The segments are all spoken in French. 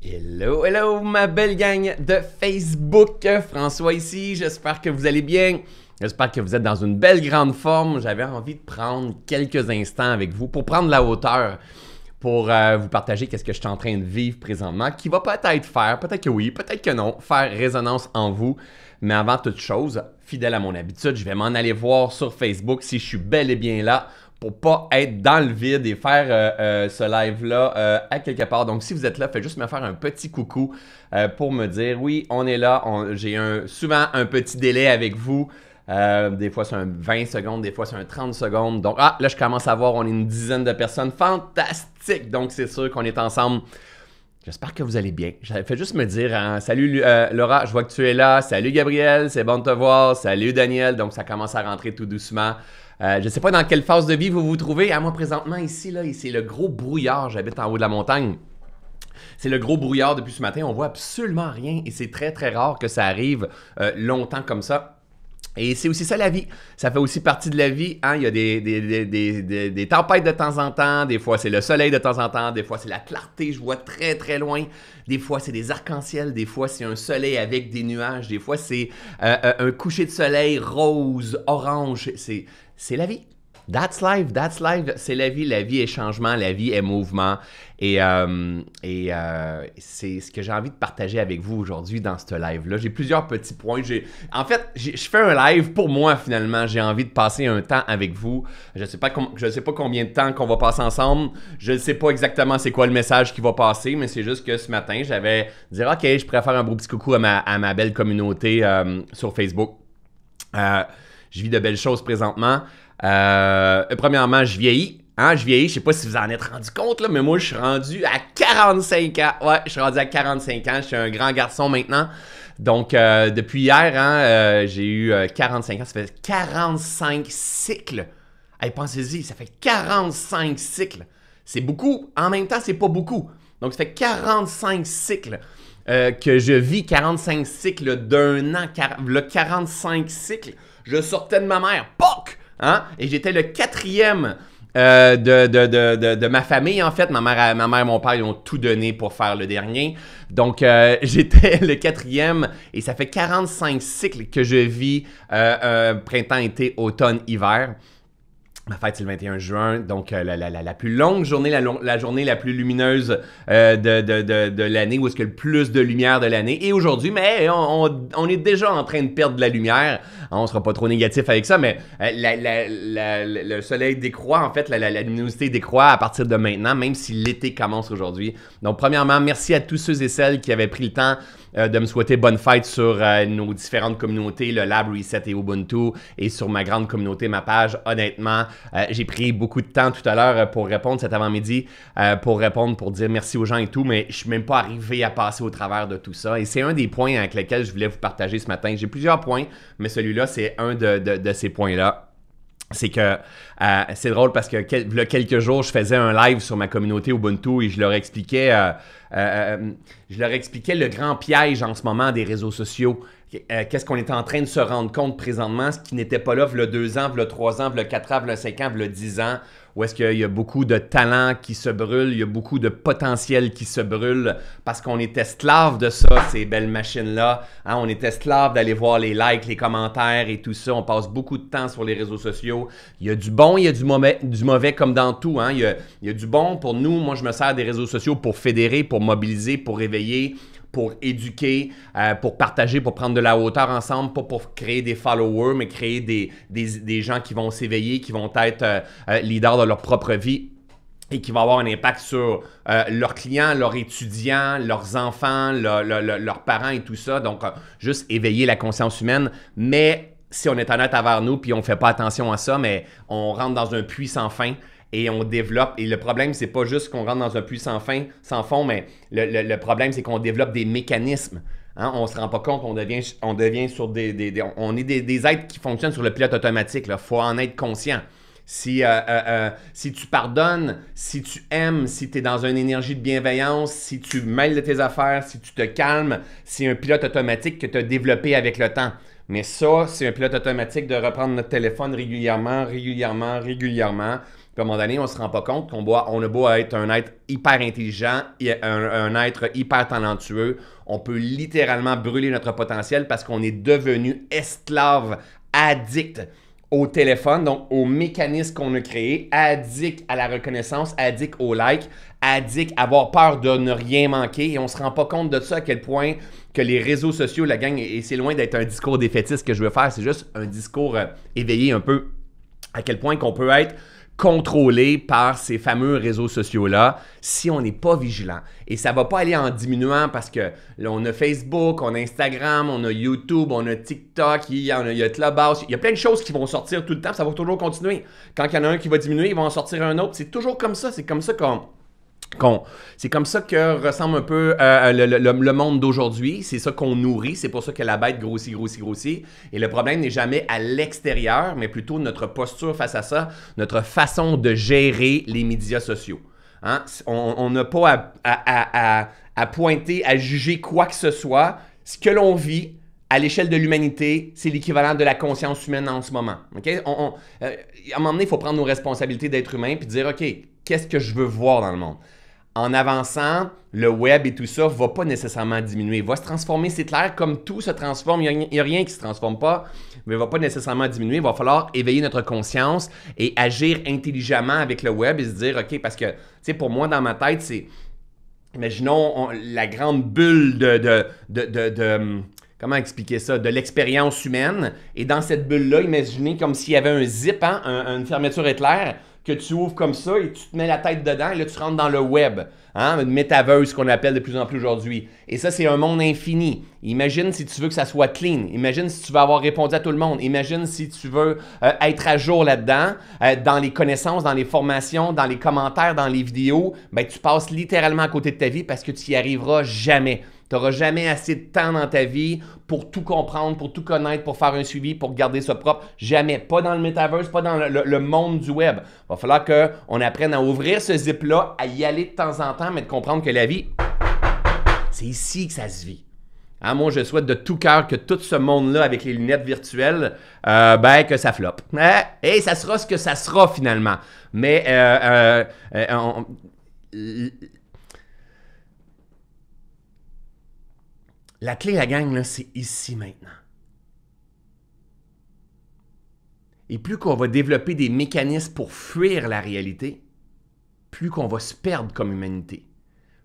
Hello, hello, ma belle gang de Facebook. François ici. J'espère que vous allez bien. J'espère que vous êtes dans une belle grande forme. J'avais envie de prendre quelques instants avec vous pour prendre la hauteur, pour euh, vous partager qu'est-ce que je suis en train de vivre présentement, qui va peut-être faire, peut-être que oui, peut-être que non, faire résonance en vous. Mais avant toute chose, fidèle à mon habitude, je vais m'en aller voir sur Facebook si je suis bel et bien là pour pas être dans le vide et faire euh, euh, ce live-là euh, à quelque part. Donc, si vous êtes là, faites juste me faire un petit coucou pour me dire oui, on est là. J'ai souvent un petit délai avec vous. des fois, c'est un 20 secondes, des fois, c'est un 30 secondes. Donc, ah, là, je commence à voir, on est une dizaine de personnes. Fantastique! Donc, c'est sûr qu'on est ensemble. J'espère que vous allez bien. Faites juste me dire hein, salut Laura, je vois que tu es là. Salut Gabriel, c'est bon de te voir. Salut Daniel. Donc ça commence à rentrer tout doucement. Euh, je ne sais pas dans quelle phase de vie vous vous trouvez. À hein, moi, présentement, ici, là, c'est le gros brouillard. J'habite en haut de la montagne. C'est le gros brouillard depuis ce matin. On voit absolument rien et c'est très, très rare que ça arrive euh, longtemps comme ça. Et c'est aussi ça la vie. Ça fait aussi partie de la vie. Hein, il y a des, tempêtes de temps en temps. Des fois, c'est le soleil de temps en temps. Des fois, c'est la clarté. Je vois très, très loin. Des fois, c'est des arcs-en-ciel. Des fois, c'est un soleil avec des nuages. Des fois, c'est euh, un coucher de soleil rose, orange. C'est c'est la vie. That's life, that's life, c'est la vie, la vie est changement, la vie est mouvement. Et, euh, euh, c'est ce que j'ai envie de partager avec vous aujourd'hui dans ce live-là. J'ai plusieurs petits points. En fait, je fais un live pour moi finalement. J'ai envie de passer un temps avec vous. Je ne sais, pas combien de temps qu'on va passer ensemble. Je ne sais pas exactement c'est quoi le message qui va passer, mais c'est juste que ce matin, j'avais dit « Ok, je préfère un beau petit coucou à ma, belle communauté euh, sur Facebook. » Je vis de belles choses présentement. Euh, premièrement, je vieillis. Hein, je vieillis, je sais pas si vous en êtes rendu compte, là, mais moi, je suis rendu à 45 ans. Ouais, je suis rendu à 45 ans. Je suis un grand garçon maintenant. Donc, euh, depuis hier, hein, euh, j'ai eu 45 ans. Ça fait 45 cycles. pensez-y, ça fait 45 cycles. C'est beaucoup. En même temps, c'est pas beaucoup. Donc, ça fait 45 cycles que je vis, 45 cycles d'un an, le 45 cycles je sortais de ma mère, POC! Hein? Et j'étais le quatrième. Euh, de, de, de, de, ma famille, en fait. Ma mère, ma mère et mon père, ils ont tout donné pour faire le dernier. Donc, euh, j'étais le quatrième et ça fait 45 cycles que je vis euh, printemps, été, automne, hiver. Ma fête, c'est le 21 juin, donc euh, la, la, la, plus longue journée, la, journée la plus lumineuse euh, de, de, de, de l'année, où est-ce que le plus de lumière de l'année. Et aujourd'hui, mais on, on, est déjà en train de perdre de la lumière. On sera pas trop négatif avec ça, mais euh, le soleil décroît, en fait, la, luminosité décroît à partir de maintenant, même si l'été commence aujourd'hui. Donc, premièrement, merci à tous ceux et celles qui avaient pris le temps euh, de me souhaiter bonne fête sur euh, nos différentes communautés, le Lab Reset et Ubuntu, et sur ma grande communauté, ma page. Honnêtement, euh, j'ai pris beaucoup de temps tout à l'heure pour répondre cet avant-midi, pour répondre, pour dire merci aux gens et tout, mais je ne suis même pas arrivé à passer au travers de tout ça. Et c'est un des points avec lesquels je voulais vous partager ce matin. J'ai plusieurs points, mais celui-là, c'est un de ces points-là c'est que euh, c'est drôle parce que il quelques jours, je faisais un live sur ma communauté Ubuntu et je leur expliquais, euh, euh, je leur expliquais le grand piège en ce moment des réseaux sociaux. Qu'est-ce qu'on est en train de se rendre compte présentement, ce qui n'était pas là le deux ans, le 3 ans, le 4 ans, le cinq ans, le 10 ans où est-ce qu'il y a beaucoup de talent qui se brûle, il y a beaucoup de potentiel qui se brûle parce qu'on est esclave de ça, ces belles machines-là. Hein? on est esclave d'aller voir les likes, les commentaires et tout ça. On passe beaucoup de temps sur les réseaux sociaux. Il y a du bon, il y a du mauvais, du mauvais comme dans tout. Hein? il y a du bon pour nous. Moi, je me sers des réseaux sociaux pour fédérer, pour mobiliser, pour réveiller pour éduquer, euh, pour partager, pour prendre de la hauteur ensemble, pas pour créer des followers, mais créer des, gens qui vont s'éveiller, qui vont être euh, euh, leaders de leur propre vie et qui vont avoir un impact sur leurs clients, leurs étudiants, leurs enfants, leurs parents et tout ça. Donc, juste éveiller la conscience humaine, mais si on est honnête envers nous, puis on ne fait pas attention à ça, mais on rentre dans un puits sans fin et on développe. Et le problème, c'est pas juste qu'on rentre dans un puits sans fin, sans fond, mais le, problème, c'est qu'on développe des mécanismes. Hein. on ne se rend pas compte, qu'on devient, on devient sur des, On est des, êtres qui fonctionnent sur le pilote automatique. Il faut en être conscient. Si, euh, euh, euh, si tu pardonnes, si tu aimes, si tu es dans une énergie de bienveillance, si tu mêles de tes affaires, si tu te calmes, c'est un pilote automatique que tu as développé avec le temps. Mais ça, c'est un pilote automatique de reprendre notre téléphone régulièrement, régulièrement, régulièrement, à un moment donné, on se rend pas compte qu'on on a beau être un être hyper intelligent, un, être hyper talentueux, on peut littéralement brûler notre potentiel parce qu'on est devenu esclave, addict au téléphone, donc au mécanisme qu'on a créé, addict à la reconnaissance, addict au like, addict à avoir peur de ne rien manquer et on se rend pas compte de ça à quel point que les réseaux sociaux, la gang, et c'est loin d'être un discours défaitiste que je veux faire, c'est juste un discours euh, éveillé un peu à quel point qu'on peut être contrôlé par ces fameux réseaux sociaux-là si on n'est pas vigilant. Et ça va pas aller en diminuant parce que là, on a Facebook, on a Instagram, on a YouTube, on a TikTok, il y, a, il il y a plein de choses qui vont sortir tout le temps, ça va toujours continuer. Quand il y en a un qui va diminuer, il va en sortir un autre. C'est toujours comme ça, c'est comme ça qu'on c'est comme ça que ressemble un peu le, monde d'aujourd'hui. C'est ça qu'on nourrit. C'est pour ça que la bête grossit, grossit, grossit. Et le problème n'est jamais à l'extérieur, mais plutôt notre posture face à ça, notre façon de gérer les médias sociaux. Hein? On n'a pas à, pointer, à juger quoi que ce soit. Ce que l'on vit, à l'échelle de l'humanité, c'est l'équivalent de la conscience humaine en ce moment. Euh, à un moment donné, il faut prendre nos responsabilités d'être humain puis dire, OK, qu'est-ce que je veux voir dans le monde? en avançant, le web et tout ça ne va pas nécessairement diminuer. Il va se transformer, c'est clair, comme tout se transforme, il n'y a, rien qui ne se transforme pas, mais il ne va pas nécessairement diminuer. Il va falloir éveiller notre conscience et agir intelligemment avec le web et se dire, OK, parce que, tu sais, pour moi, dans ma tête, c'est, imaginons la grande bulle de, de, comment expliquer ça, de l'expérience humaine. Et dans cette bulle-là, imaginez comme s'il y avait un zip, hein, une fermeture éclair que tu ouvres comme ça et tu te mets la tête dedans et là tu rentres dans le web, hein, une métaverse qu'on appelle de plus en plus aujourd'hui. Et ça, c'est un monde infini. Imagine si tu veux que ça soit clean. Imagine si tu veux avoir répondu à tout le monde. Imagine si tu veux euh, être à jour là-dedans, euh, dans les connaissances, dans les formations, dans les commentaires, dans les vidéos. Ben, tu passes littéralement à côté de ta vie parce que tu n'y arriveras jamais. Tu n'auras jamais assez de temps dans ta vie pour tout comprendre, pour tout connaître, pour faire un suivi, pour garder ça propre. Jamais. Pas dans le metaverse, pas dans le, monde du web. Il va falloir qu'on apprenne à ouvrir ce zip-là, à y aller de temps en temps, mais de comprendre que la vie, c'est ici que ça se vit. Ah moi, je souhaite de tout cœur que tout ce monde-là, avec les lunettes virtuelles, euh, ben, que ça floppe. Eh, et ça sera ce que ça sera finalement. Mais euh, euh, euh La clé, la gang, c'est ici maintenant. Et plus qu'on va développer des mécanismes pour fuir la réalité, plus qu'on va se perdre comme humanité,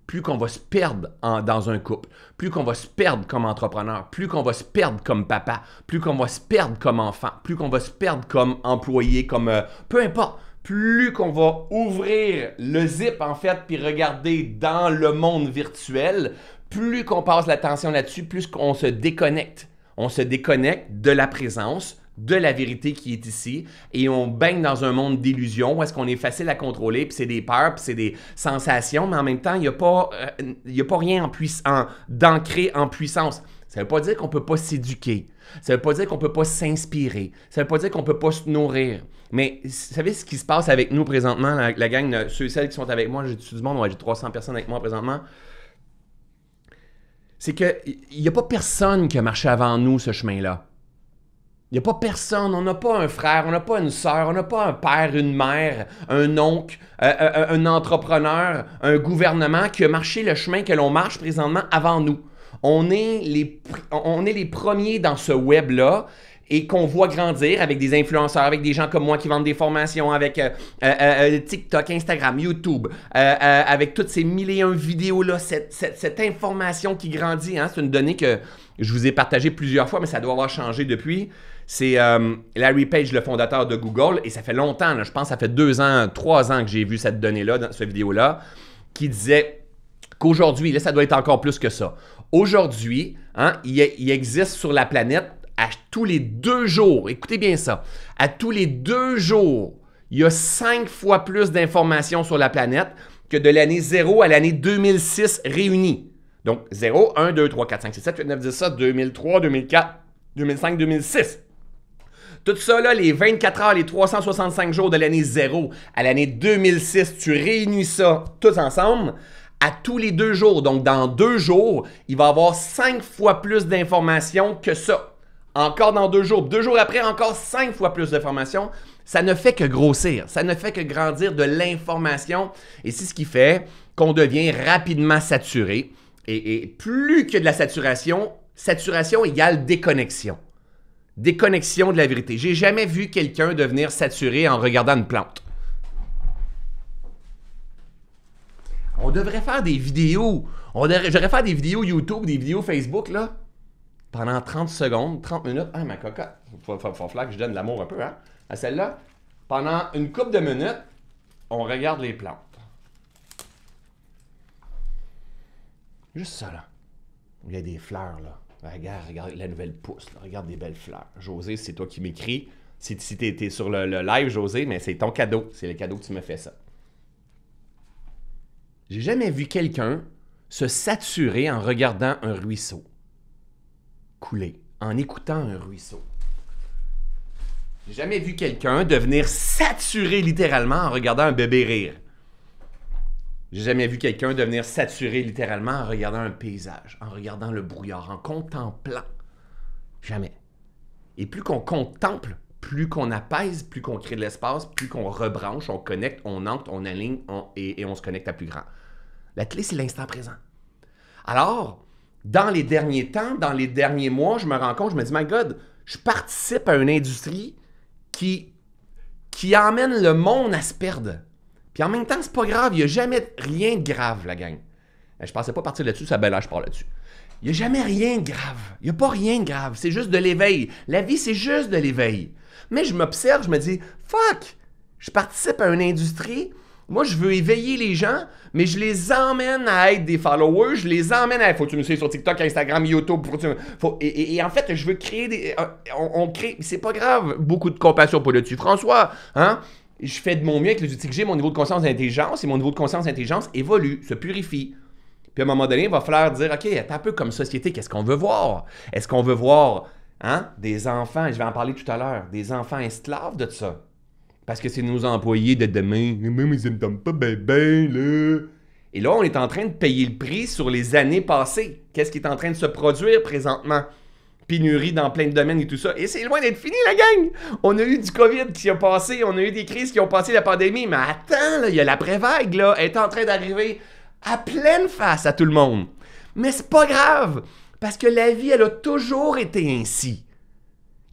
plus qu'on va se perdre dans un couple, plus qu'on va se perdre comme entrepreneur, plus qu'on va se perdre comme papa, plus qu'on va se perdre comme enfant, plus qu'on va se perdre comme employé, comme euh, peu importe, plus qu'on va ouvrir le zip en fait, puis regarder dans le monde virtuel, plus qu'on passe l'attention là-dessus, plus qu'on se déconnecte. On se déconnecte de la présence, de la vérité qui est ici et on baigne dans un monde d'illusions où est-ce qu'on est facile à contrôler, puis c'est des peurs, puis c'est des sensations, mais en même temps, il n'y a, pas, euh, a pas rien d'ancré en, puissance. Ça ne veut pas dire qu'on ne peut pas s'éduquer. Ça ne veut pas dire qu'on ne peut pas s'inspirer. Ça ne veut pas dire qu'on ne peut pas se nourrir. Mais vous savez ce qui se passe avec nous présentement, la, gang, ceux et celles qui sont avec moi, j'ai du monde, moi j'ai 300 personnes avec moi présentement c'est qu'il n'y a pas personne qui a marché avant nous ce chemin-là. Il n'y a pas personne, on n'a pas un frère, on n'a pas une sœur, on n'a pas un père, une mère, un oncle, euh, euh, euh, un entrepreneur, un gouvernement qui a marché le chemin que l'on marche présentement avant nous. On est les, on est les premiers dans ce web-là et qu'on voit grandir avec des influenceurs, avec des gens comme moi qui vendent des formations, avec euh, euh, euh, TikTok, Instagram, YouTube, avec toutes ces mille et un vidéos-là, cette, information qui grandit, hein. c'est une donnée que je vous ai partagée plusieurs fois, mais ça doit avoir changé depuis. C'est Larry Page, le fondateur de Google, et ça fait longtemps, je pense ça fait deux ans, trois ans que j'ai vu cette donnée-là, dans cette vidéo-là, qui disait qu'aujourd'hui, là, ça doit être encore plus que ça. Aujourd'hui, hein, il existe sur la planète à tous les deux jours, écoutez bien ça, à tous les deux jours, il y a cinq fois plus d'informations sur la planète que de l'année 0 à l'année 2006 réunies. Donc 0, 1, 2, 3, 4, 5, 6, 7, 8, 9, 10, ça, 2003, 2004, 2005, 2006. Tout ça, là, les 24 heures, les 365 jours de l'année 0 à l'année 2006, tu réunis ça tous ensemble à tous les deux jours. Donc, dans deux jours, il va y avoir cinq fois plus d'informations que ça encore dans deux jours, deux jours après, encore cinq fois plus de Ça ne fait que grossir, ça ne fait que grandir de l'information. Et c'est ce qui fait qu'on devient rapidement saturé. Et, plus que de la saturation, saturation égale déconnexion. Déconnexion de la vérité. J'ai jamais vu quelqu'un devenir saturé en regardant une plante. On devrait faire des vidéos. On devrait, faire des vidéos YouTube, des vidéos Facebook, là pendant 30 secondes, 30 minutes. Ah, ma cocotte, faut, faut, que je donne l'amour un peu hein, à celle-là. Pendant une couple de minutes, on regarde les plantes. Juste ça, là. Il y a des fleurs, là. Ben, regarde, regarde la nouvelle pousse, là. regarde des belles fleurs. José, c'est toi qui m'écris. Si, si tu étais sur le, le live, José, mais c'est ton cadeau. C'est le cadeau que tu me fais ça. J'ai jamais vu quelqu'un se saturer en regardant un ruisseau couler en écoutant un ruisseau. J'ai jamais vu quelqu'un devenir saturé littéralement en regardant un bébé rire. J'ai jamais vu quelqu'un devenir saturé littéralement en regardant un paysage, en regardant le brouillard, en contemplant. Jamais. Et plus qu'on contemple, plus qu'on apaise, plus qu'on crée de l'espace, plus qu'on rebranche, on connecte, on entre, on aligne et, on se connecte à plus grand. La clé, c'est l'instant présent. Alors, dans les derniers temps, dans les derniers mois, je me rends compte, je me dis, my God, je participe à une industrie qui, qui emmène le monde à se perdre. Puis en même temps, c'est pas grave, il n'y a jamais rien de grave, la gang. Euh, je pensais pas partir là-dessus, ça belle je parle là-dessus. Il n'y a jamais rien de grave. Il n'y a pas rien de grave. C'est juste de l'éveil. La vie, c'est juste de l'éveil. Mais je m'observe, je me dis, fuck, je participe à une industrie moi, je veux éveiller les gens, mais je les emmène à être des followers, je les emmène à. Faut que tu me suives sur TikTok, Instagram, YouTube. Faut, tu... Faut... Et, en fait, je veux créer des. Euh, on, crée. C'est pas grave, beaucoup de compassion pour le dessus. François, hein? Je fais de mon mieux avec les outils que j'ai, mon niveau de conscience d'intelligence, et mon niveau de conscience d'intelligence évolue, se purifie. Puis à un moment donné, il va falloir dire OK, un peu comme société, qu'est-ce qu'on veut voir Est-ce qu'on veut voir hein, des enfants, je vais en parler tout à l'heure, des enfants esclaves de ça parce que c'est nos employés de demain. Même ils ne tombent pas bien, ben, là. Et là, on est en train de payer le prix sur les années passées. Qu'est-ce qui est en train de se produire présentement? Pénurie dans plein de domaines et tout ça. Et c'est loin d'être fini, la gang! On a eu du COVID qui a passé, on a eu des crises qui ont passé la pandémie, mais attends, il y a la prévague. là, Elle est en train d'arriver à pleine face à tout le monde. Mais c'est pas grave, parce que la vie, elle a toujours été ainsi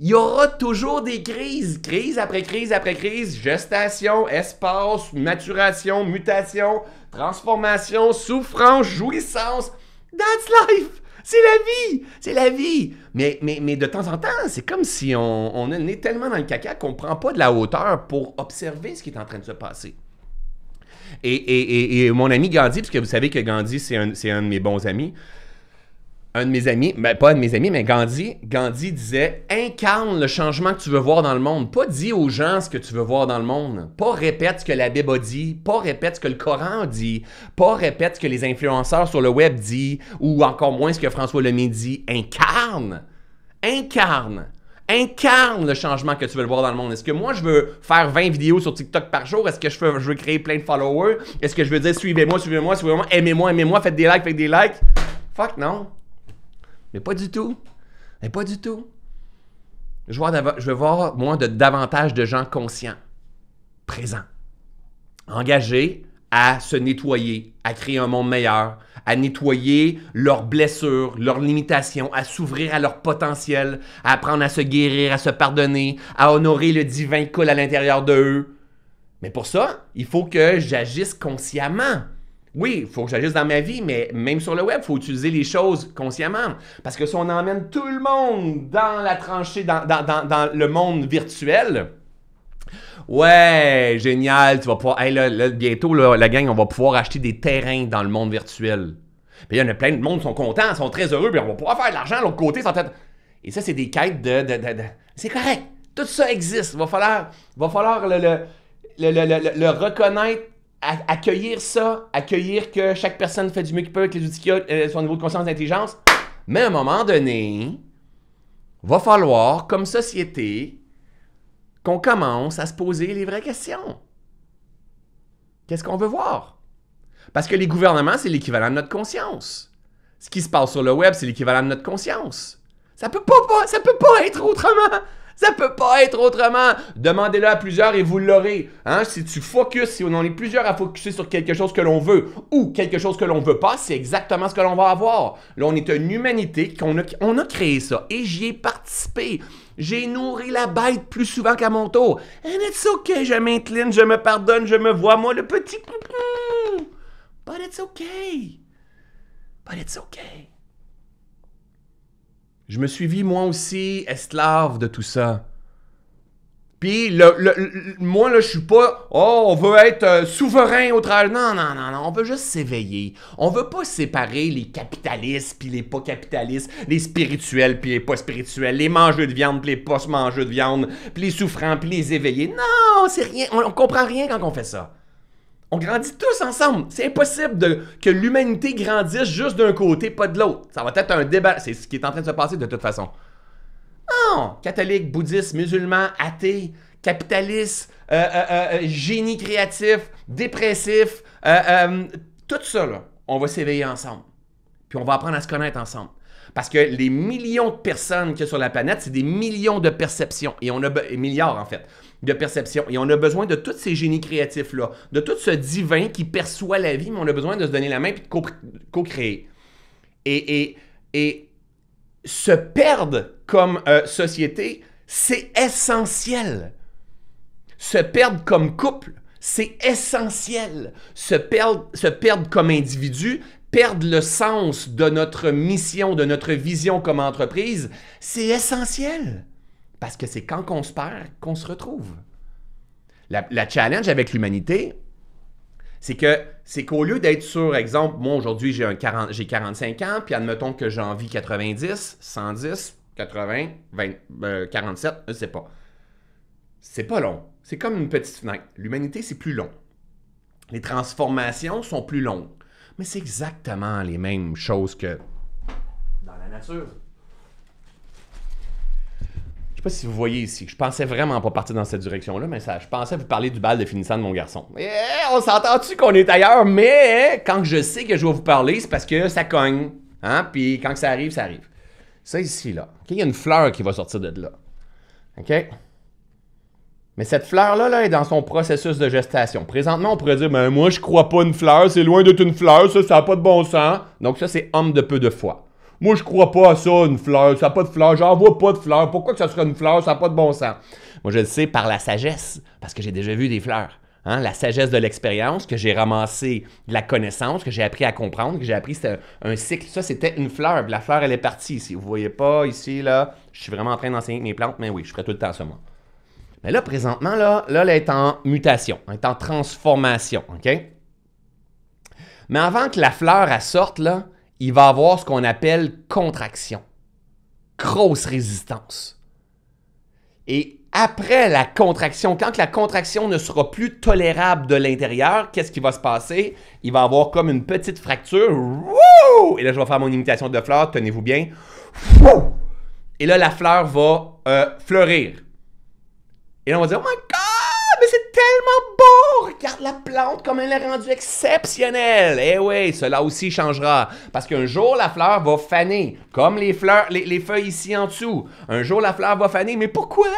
il y aura toujours des crises, crise après crise après crise, gestation, espace, maturation, mutation, transformation, souffrance, jouissance. That's life! C'est la vie! C'est la vie! Mais, mais, mais, de temps en temps, c'est comme si on, on, est tellement dans le caca qu'on prend pas de la hauteur pour observer ce qui est en train de se passer. Et, et, et, mon ami Gandhi, puisque vous savez que Gandhi, c'est un, un de mes bons amis, un de mes amis, ben, pas un de mes amis, mais Gandhi, Gandhi disait incarne le changement que tu veux voir dans le monde. Pas dis aux gens ce que tu veux voir dans le monde. Pas répète ce que la Bible a dit. Pas répète ce que le Coran dit. Pas répète ce que les influenceurs sur le web disent. Ou encore moins ce que François Lemay dit. Incarne. Incarne. Incarne le changement que tu veux voir dans le monde. Est-ce que moi, je veux faire 20 vidéos sur TikTok par jour? Est-ce que je veux, je veux créer plein de followers? Est-ce que je veux dire suivez-moi, suivez-moi, suivez-moi, aimez-moi, aimez-moi, faites des likes, faites des likes? Fuck non. Mais pas du tout. Mais pas du tout. Je veux voir, moins de davantage de gens conscients, présents, engagés à se nettoyer, à créer un monde meilleur, à nettoyer leurs blessures, leurs limitations, à s'ouvrir à leur potentiel, à apprendre à se guérir, à se pardonner, à honorer le divin coule à l'intérieur d'eux. Mais pour ça, il faut que j'agisse consciemment. Oui, il faut que j'agisse dans ma vie, mais même sur le web, il faut utiliser les choses consciemment. Parce que si on emmène tout le monde dans la tranchée, dans, le monde virtuel, ouais, génial, tu vas pouvoir. bientôt, la gang, on va pouvoir acheter des terrains dans le monde virtuel. il y en a plein de monde qui sont contents, sont très heureux, puis on va pouvoir faire de l'argent de l'autre côté sans tête. Et ça, c'est des quêtes de. C'est correct. Tout ça existe. Il va falloir, va falloir le reconnaître accueillir ça, accueillir que chaque personne fait du mieux qu'il peut avec les outils qu'il a, euh, son niveau de conscience d'intelligence. Mais à un moment donné, va falloir, comme société, qu'on commence à se poser les vraies questions. Qu'est-ce qu'on veut voir? Parce que les gouvernements, c'est l'équivalent de notre conscience. Ce qui se passe sur le web, c'est l'équivalent de notre conscience. Ça peut pas, ça peut pas être autrement. Ça peut pas être autrement. Demandez-le à plusieurs et vous l'aurez. Hein? Si tu focuses, si on en est plusieurs à focuser sur quelque chose que l'on veut ou quelque chose que l'on veut pas, c'est exactement ce que l'on va avoir. Là, on est une humanité qu'on a, on a créé ça et j'y ai participé. J'ai nourri la bête plus souvent qu'à mon tour. And it's okay, je m'incline, je me pardonne, je me vois, moi, le petit. But it's okay. But it's okay. Je me suis vu, moi aussi, esclave de tout ça. Puis, moi, là, je suis pas. Oh, on veut être euh, souverain au Non, non, non, non. On veut juste s'éveiller. On veut pas séparer les capitalistes puis les pas capitalistes, les spirituels puis les pas spirituels, les mangeurs de viande puis les pas mangeurs de viande, puis les souffrants puis les éveillés. Non, c'est rien. on comprend rien quand on fait ça. On grandit tous ensemble. C'est impossible que l'humanité grandisse juste d'un côté, pas de l'autre. Ça va être un débat. C'est ce qui est en train de se passer de toute façon. Non! Catholique, bouddhiste, musulman, athée, capitaliste, euh, euh, euh, génie créatif, dépressif, tout ça, là, on va s'éveiller ensemble. Puis on va apprendre à se connaître ensemble. Parce que les millions de personnes qu'il y sur la planète, c'est des millions de perceptions. Et on a... milliards, en fait de perception. Et on a besoin de tous ces génies créatifs-là, de tout ce divin qui perçoit la vie, mais on a besoin de se donner la main et de co-créer. Et, et, se perdre comme euh, société, c'est essentiel. Se perdre comme couple, c'est essentiel. Se perdre, se perdre comme individu, perdre le sens de notre mission, de notre vision comme entreprise, c'est essentiel. Parce que c'est quand qu'on se perd qu'on se retrouve. La, challenge avec l'humanité, c'est que c'est qu'au lieu d'être sur, exemple, moi aujourd'hui j'ai, 45 ans, puis admettons que j'ai envie 90, 110, 80, 20, 47, je ne sais pas. C'est pas long. C'est comme une petite fenêtre. L'humanité, c'est plus long. Les transformations sont plus longues. Mais c'est exactement les mêmes choses que dans la nature. Je sais pas si vous voyez ici, je pensais vraiment pas partir dans cette direction-là, mais je pensais vous parler du bal de finissant de mon garçon. on s'entend-tu qu'on est ailleurs, mais quand je sais que je vais vous parler, c'est parce que ça cogne. Hein? Puis quand ça arrive, ça arrive. Ça ici, là. Il y a une fleur qui va sortir de là. OK? Mais cette fleur-là là, est dans son processus de gestation. Présentement, on pourrait dire Mais ben, moi, je crois pas une fleur, c'est loin d'être une fleur, ça, ça n'a pas de bon sens. Donc, ça, c'est homme de peu de foi. Moi, je crois pas à ça, une fleur. Ça n'a pas de fleur. J'en vois pas de fleur. Pourquoi que ça serait une fleur? Ça n'a pas de bon sens. Moi, je le sais par la sagesse, parce que j'ai déjà vu des fleurs. Hein? la sagesse de l'expérience, que j'ai ramassé de la connaissance, que j'ai appris à comprendre, que j'ai appris, c'était un, cycle. Ça, c'était une fleur. La fleur, elle est partie. Si vous voyez pas ici, là, je suis vraiment en train d'enseigner mes plantes, mais oui, je ferai tout le temps ça, moi. Mais là, présentement, là, là, elle est en mutation, elle est en transformation, OK? Mais avant que la fleur, elle sorte, là, il va avoir ce qu'on appelle contraction, grosse résistance. Et après la contraction, quand la contraction ne sera plus tolérable de l'intérieur, qu'est-ce qui va se passer? Il va avoir comme une petite fracture. Et là, je vais faire mon imitation de fleur, tenez-vous bien. Et là, la fleur va euh, fleurir. Et là, on va dire, oh my god! tellement beau! Regarde la plante comme elle est rendue exceptionnelle! Eh oui, cela aussi changera. Parce qu'un jour, la fleur va faner, comme les, fleurs, les, feuilles ici en dessous. Un jour, la fleur va faner, mais pourquoi?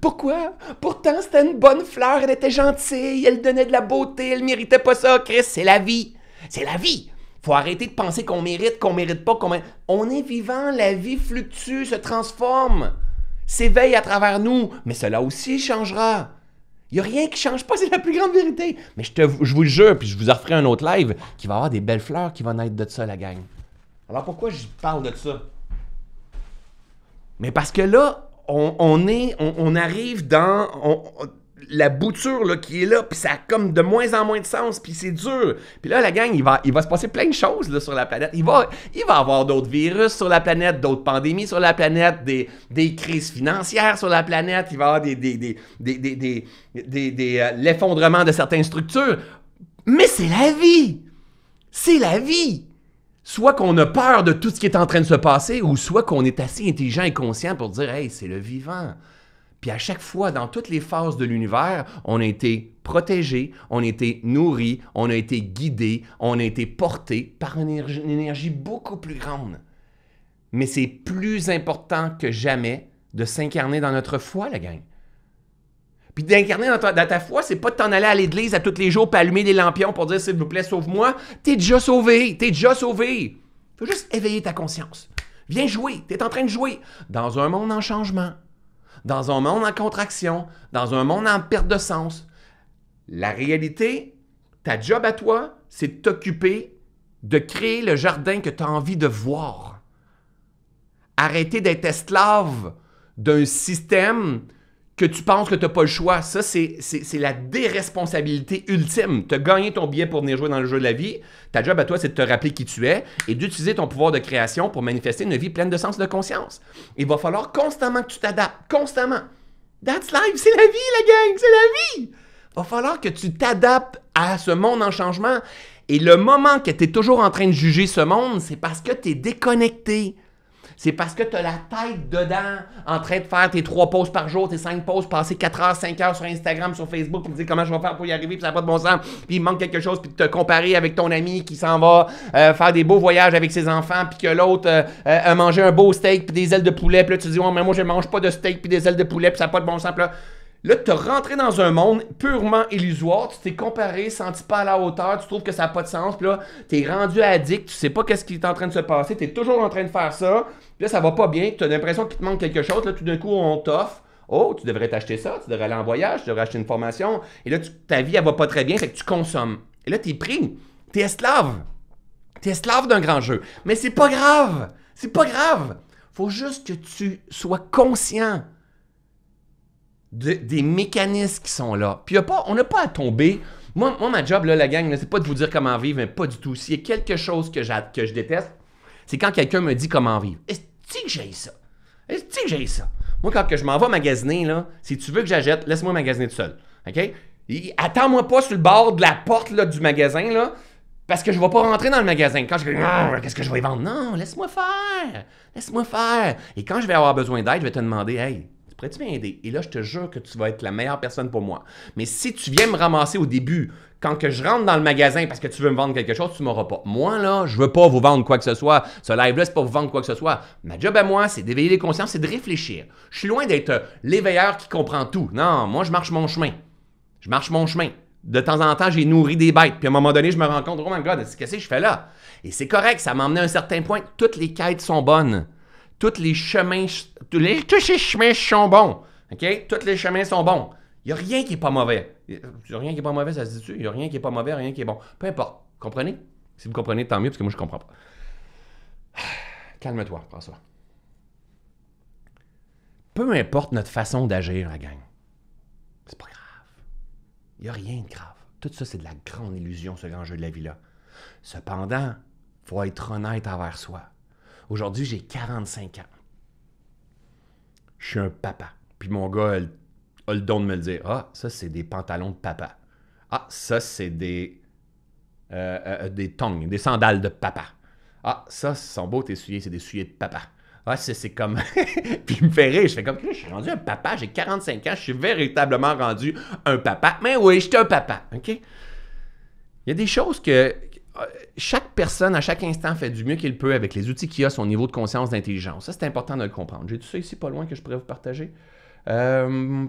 Pourquoi? Pourtant, c'était une bonne fleur, elle était gentille, elle donnait de la beauté, elle méritait pas ça, Chris, c'est la vie. C'est la vie. Faut arrêter de penser qu'on mérite, qu'on mérite pas, qu'on On est vivant, la vie fluctue, se transforme, s'éveille à travers nous, mais cela aussi changera. Il n'y a rien qui change pas, c'est la plus grande vérité. Mais je, te, vous le jure, puis je vous offrirai un autre live, qui va avoir des belles fleurs qui vont naître de ça, la gang. Alors pourquoi je parle de ça? Mais parce que là, on, est, on, arrive dans la bouture qui est là, puis ça a comme de moins en moins de sens, puis c'est dur. Puis là, la gang, il va, il va se passer plein de choses sur la planète. Il va, il avoir d'autres virus sur la planète, d'autres pandémies sur la planète, des, crises financières sur la planète, il va y avoir des, euh, l'effondrement de certaines structures. Mais c'est la vie! C'est la vie! Soit qu'on a peur de tout ce qui est en train de se passer, ou soit qu'on est assez intelligent et conscient pour dire Hey, c'est le vivant. Puis à chaque fois, dans toutes les phases de l'univers, on a été protégé, on a été nourri, on a été guidé, on a été porté par une énergie beaucoup plus grande. Mais c'est plus important que jamais de s'incarner dans notre foi, la gang. Puis d'incarner dans, ta foi, c'est pas de t'en aller à l'église à tous les jours pour allumer des lampions pour dire s'il vous plaît, sauve-moi. T'es déjà sauvé, t'es déjà sauvé. Faut juste éveiller ta conscience. Viens jouer, t'es en train de jouer dans un monde en changement dans un monde en contraction, dans un monde en perte de sens. La réalité, ta job à toi, c'est de t'occuper de créer le jardin que tu as envie de voir. Arrêter d'être esclave d'un système que tu penses que tu n'as pas le choix. Ça, c'est la déresponsabilité ultime. Tu as gagné ton billet pour venir jouer dans le jeu de la vie. Ta job à toi, c'est de te rappeler qui tu es et d'utiliser ton pouvoir de création pour manifester une vie pleine de sens de conscience. Il va falloir constamment que tu t'adaptes, constamment. That's life, c'est la vie, la gang, c'est la vie. Il va falloir que tu t'adaptes à ce monde en changement. Et le moment que tu es toujours en train de juger ce monde, c'est parce que tu es déconnecté. C'est parce que tu as la tête dedans en train de faire tes trois pauses par jour, tes cinq pauses, passer 4 heures, 5 heures sur Instagram, sur Facebook, puis te dire comment je vais faire pour y arriver, puis ça n'a pas de bon sens, puis il manque quelque chose, puis te comparer avec ton ami qui s'en va euh, faire des beaux voyages avec ses enfants, puis que l'autre euh, euh, a mangé un beau steak, puis des ailes de poulet, puis là tu dis, mais moi je mange pas de steak, puis des ailes de poulet, puis ça n'a pas de bon sens, là, Là, tu rentré dans un monde purement illusoire, tu t'es comparé, senti pas à la hauteur, tu trouves que ça n'a pas de sens, puis là, es rendu addict, tu sais pas qu'est-ce qui est en train de se passer, tu es toujours en train de faire ça, puis là, ça va pas bien, tu as l'impression qu'il te manque quelque chose, là, tout d'un coup, on t'offre, oh, tu devrais t'acheter ça, tu devrais aller en voyage, tu devrais acheter une formation, et là, ta vie, elle va pas très bien, fait que tu consommes. Et là, es pris, es esclave, es esclave d'un grand jeu. Mais c'est pas grave, c'est pas grave, faut juste que tu sois conscient des mécanismes qui sont là. Puis on n'a pas à tomber. Moi, moi ma job, là, la gang, c'est pas de vous dire comment vivre, mais pas du tout. S'il y a quelque chose que, que je déteste, c'est quand quelqu'un me dit comment vivre. Est-ce que j'ai ça? Est-ce que j'ai ça? Moi, quand que je m'en vais magasiner, là, si tu veux que j'achète, laisse-moi magasiner tout seul. OK? Attends-moi pas sur le bord de la porte là, du magasin, là, parce que je ne vais pas rentrer dans le magasin. Quand je ah, qu'est-ce que je vais vendre? Non, laisse-moi faire. Laisse-moi faire. Et quand je vais avoir besoin d'aide, je vais te demander, hey, pourrais-tu m'aider? Et là, je te jure que tu vas être la meilleure personne pour moi. Mais si tu viens me ramasser au début, quand que je rentre dans le magasin parce que tu veux me vendre quelque chose, tu m'auras pas. Moi, là, je veux pas vous vendre quoi que ce soit. Ce live-là, c'est pas vous vendre quoi que ce soit. Ma job à moi, c'est d'éveiller les consciences, c'est de réfléchir. Je suis loin d'être euh, l'éveilleur qui comprend tout. Non, moi, je marche mon chemin. Je marche mon chemin. De temps en temps, j'ai nourri des bêtes. Puis à un moment donné, je me rends compte, oh my god, qu'est-ce que je fais là? Et c'est correct, ça m'a emmené à un certain point. Toutes les quêtes sont bonnes. Tous les chemins les, tous ces chemins sont bons. OK? Tous les chemins sont bons. Il n'y a rien qui n'est pas mauvais. Il n'y a rien qui n'est pas mauvais, ça se dit-tu? Il n'y a rien qui n'est pas mauvais, rien qui est bon. Peu importe. Comprenez? Si vous comprenez, tant mieux, parce que moi, je ne comprends pas. Calme-toi, François. Peu importe notre façon d'agir, la gang. C'est pas grave. Il n'y a rien de grave. Tout ça, c'est de la grande illusion, ce grand jeu de la vie-là. Cependant, il faut être honnête envers soi. Aujourd'hui, j'ai 45 ans je suis un papa. Puis mon gars elle, a le don de me le dire. Ah, ça, c'est des pantalons de papa. Ah, ça, c'est des, euh, euh, des tongs, des sandales de papa. Ah, ça, ce sont beaux tes souliers, c'est des souliers de papa. Ah, c'est comme. puis il me fait rire. Je fais comme. Je suis rendu un papa, j'ai 45 ans, je suis véritablement rendu un papa. Mais oui, suis un papa. OK? Il y a des choses que euh, chaque personne, à chaque instant, fait du mieux qu'il peut avec les outils qu'il a, son niveau de conscience, d'intelligence. Ça, c'est important de le comprendre. J'ai tout ça ici pas loin que je pourrais vous partager. Euh,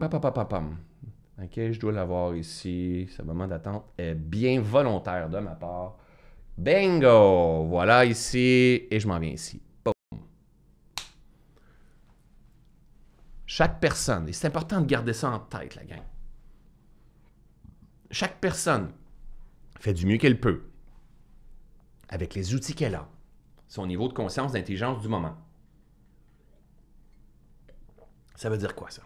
OK, je dois l'avoir ici. Ce moment d'attente est bien volontaire de ma part. Bingo! Voilà ici, et je m'en viens ici. Chaque personne, et c'est important de garder ça en tête, la gang. Chaque personne fait du mieux qu'elle peut avec les outils qu'elle a, son niveau de conscience, d'intelligence du moment. Ça veut dire quoi ça?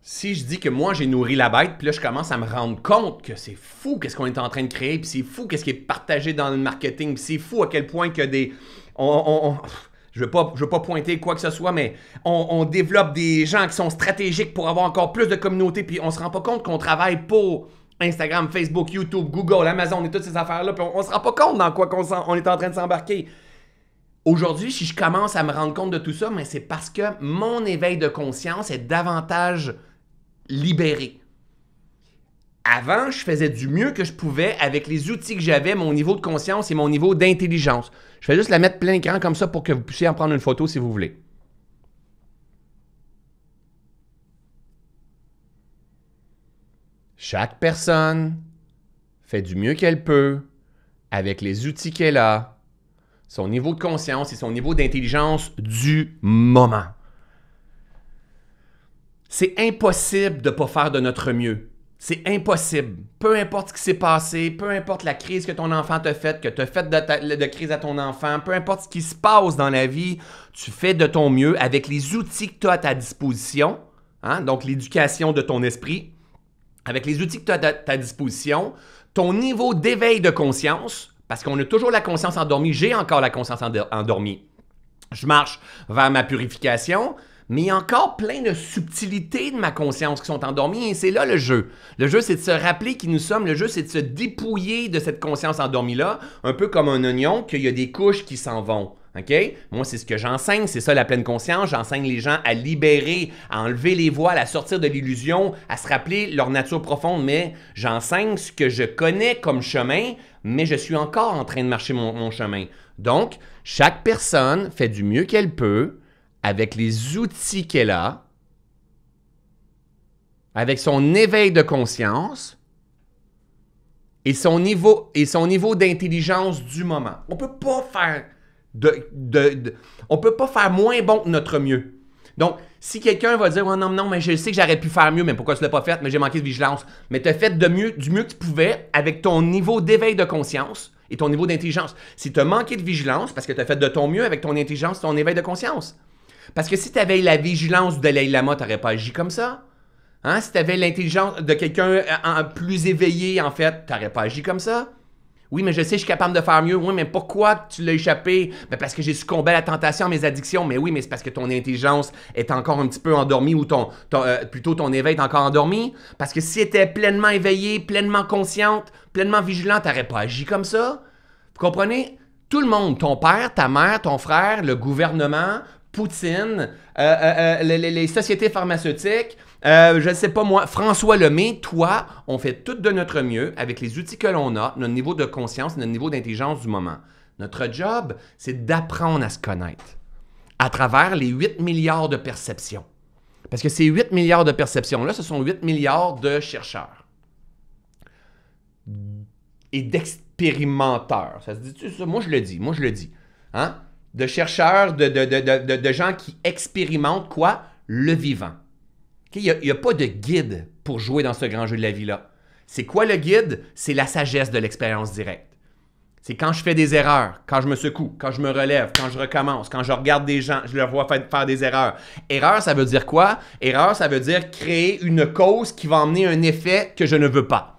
Si je dis que moi j'ai nourri la bête, puis là je commence à me rendre compte que c'est fou qu'est-ce qu'on est en train de créer, puis c'est fou qu'est-ce qui est partagé dans le marketing, puis c'est fou à quel point que des... Je ne veux, pas, pas pointer quoi que ce soit, mais on, développe des gens qui sont stratégiques pour avoir encore plus de communauté, puis on se rend pas compte qu'on travaille pour Instagram, Facebook, YouTube, Google, Amazon et toutes ces affaires-là, puis on, ne se rend pas compte dans quoi on est en train de s'embarquer. Aujourd'hui, si je commence à me rendre compte de tout ça, mais c'est parce que mon éveil de conscience est davantage libéré. Avant, je faisais du mieux que je pouvais avec les outils que j'avais, mon niveau de conscience et mon niveau d'intelligence. Je vais juste la mettre plein écran comme ça pour que vous puissiez en prendre une photo si vous voulez. Chaque personne fait du mieux qu'elle peut avec les outils qu'elle a, son niveau de conscience et son niveau d'intelligence du moment. C'est impossible de ne pas faire de notre mieux. C'est impossible. Peu importe ce qui s'est passé, peu importe la crise que ton enfant t'a faite, que tu as faite de, crise à ton enfant, peu importe ce qui se passe dans la vie, tu fais de ton mieux avec les outils que tu as à ta disposition, hein, donc l'éducation de ton esprit, avec les outils que tu as à ta disposition, ton niveau d'éveil de conscience, parce qu'on a toujours la conscience endormie, j'ai encore la conscience endormie. Je marche vers ma purification, mais il y a encore plein de subtilités de ma conscience qui sont endormies et c'est là le jeu. Le jeu, c'est de se rappeler qui nous sommes. Le jeu, c'est de se dépouiller de cette conscience endormie-là, un peu comme un oignon, qu'il y a des couches qui s'en vont. OK? Moi, c'est ce que j'enseigne, c'est ça la pleine conscience. J'enseigne les gens à libérer, à enlever les voiles, à sortir de l'illusion, à se rappeler leur nature profonde. Mais j'enseigne ce que je connais comme chemin, mais je suis encore en train de marcher mon, chemin. Donc, chaque personne fait du mieux qu'elle peut avec les outils qu'elle a, avec son éveil de conscience et son niveau, et son niveau d'intelligence du moment. On ne peut pas faire de, on peut pas faire moins bon que notre mieux. Donc, si quelqu'un va dire oh non, non, mais je sais que j'aurais pu faire mieux, mais pourquoi tu l'as pas fait, mais j'ai manqué de vigilance. Mais tu as fait de mieux, du mieux que tu pouvais avec ton niveau d'éveil de conscience et ton niveau d'intelligence. Si tu as manqué de vigilance, parce que tu as fait de ton mieux avec ton intelligence, ton éveil de conscience. Parce que si tu avais la vigilance de Dalai tu n'aurais pas agi comme ça. Hein? Si tu avais l'intelligence de quelqu'un euh, plus éveillé, en fait, tu n'aurais pas agi comme ça. Oui, mais je sais, je suis capable de faire mieux. Oui, mais pourquoi tu l'as échappé? Ben, parce que j'ai succombé à la tentation, à mes addictions. Mais oui, mais c'est parce que ton intelligence est encore un petit peu endormie ou ton, euh, plutôt ton éveil est encore endormi. Parce que si tu étais pleinement éveillé, pleinement consciente, pleinement vigilante, t'aurais pas agi comme ça. Vous comprenez? Tout le monde, ton père, ta mère, ton frère, le gouvernement, Poutine, euh, euh, euh, les, les, sociétés pharmaceutiques, je ne sais pas moi, François Lemay, toi, on fait tout de notre mieux avec les outils que l'on a, notre niveau de conscience, notre niveau d'intelligence du moment. Notre job, c'est d'apprendre à se connaître à travers les 8 milliards de perceptions. Parce que ces 8 milliards de perceptions-là, ce sont 8 milliards de chercheurs et d'expérimenteurs. Ça se dit-tu ça? Moi, je le dis. Moi, je le dis. Hein? de chercheurs, de, gens qui expérimentent quoi? Le vivant. Il n'y a, pas de guide pour jouer dans ce grand jeu de la vie-là. C'est quoi le guide? C'est la sagesse de l'expérience directe. C'est quand je fais des erreurs, quand je me secoue, quand je me relève, quand je recommence, quand je regarde des gens, je leur vois faire des erreurs. Erreur, ça veut dire quoi? Erreur, ça veut dire créer une cause qui va emmener un effet que je ne veux pas.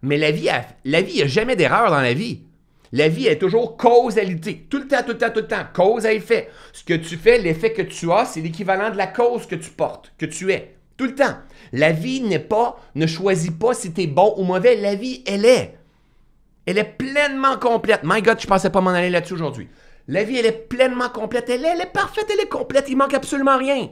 Mais la vie, la vie, il n'y a jamais d'erreur dans la vie. La vie est toujours causalité. Tout le temps, tout le temps, tout le temps. Cause à effet. Ce que tu fais, l'effet que tu as, c'est l'équivalent de la cause que tu portes, que tu es. Tout le temps. La vie n'est pas, ne choisit pas si tu es bon ou mauvais. La vie, elle est. Elle est pleinement complète. My God, je ne pensais pas m'en aller là-dessus aujourd'hui. La vie, elle est pleinement complète. Elle est, elle est parfaite, elle est complète. Il manque absolument rien.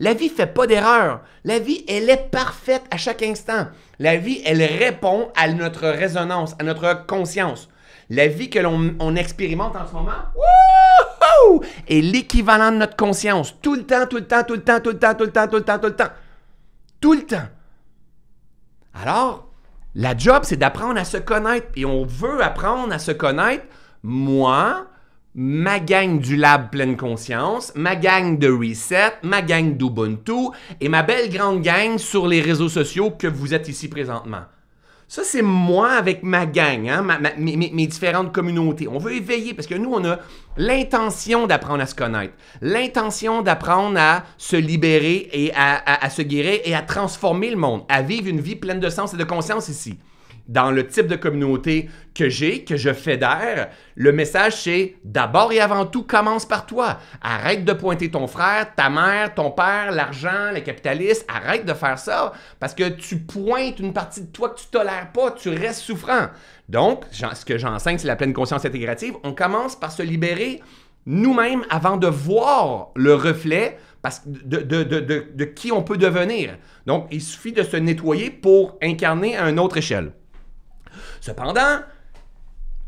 La vie fait pas d'erreur. La vie, elle est parfaite à chaque instant. La vie, elle répond à notre résonance, à notre conscience. La vie que l'on expérimente en ce moment, est l'équivalent de notre conscience. Tout le temps, tout le temps, tout le temps, tout le temps, tout le temps, tout le temps, tout le temps. Tout le temps. Alors, la job, c'est d'apprendre à se connaître. Et on veut apprendre à se connaître. Moi, ma gang du lab pleine conscience, ma gang de reset, ma gang d'Ubuntu et ma belle grande gang sur les réseaux sociaux que vous êtes ici présentement. Ça, c'est moi avec ma gang, hein, mes, différentes communautés. On veut éveiller parce que nous, on a l'intention d'apprendre à se connaître, l'intention d'apprendre à se libérer et à, se guérir et à transformer le monde, à vivre une vie pleine de sens et de conscience ici dans le type de communauté que j'ai, que je fédère, le message c'est d'abord et avant tout, commence par toi. Arrête de pointer ton frère, ta mère, ton père, l'argent, les capitalistes. Arrête de faire ça parce que tu pointes une partie de toi que tu tolères pas, tu restes souffrant. Donc, ce que j'enseigne, c'est la pleine conscience intégrative. On commence par se libérer nous-mêmes avant de voir le reflet parce de, de qui on peut devenir. Donc, il suffit de se nettoyer pour incarner à une autre échelle. Cependant,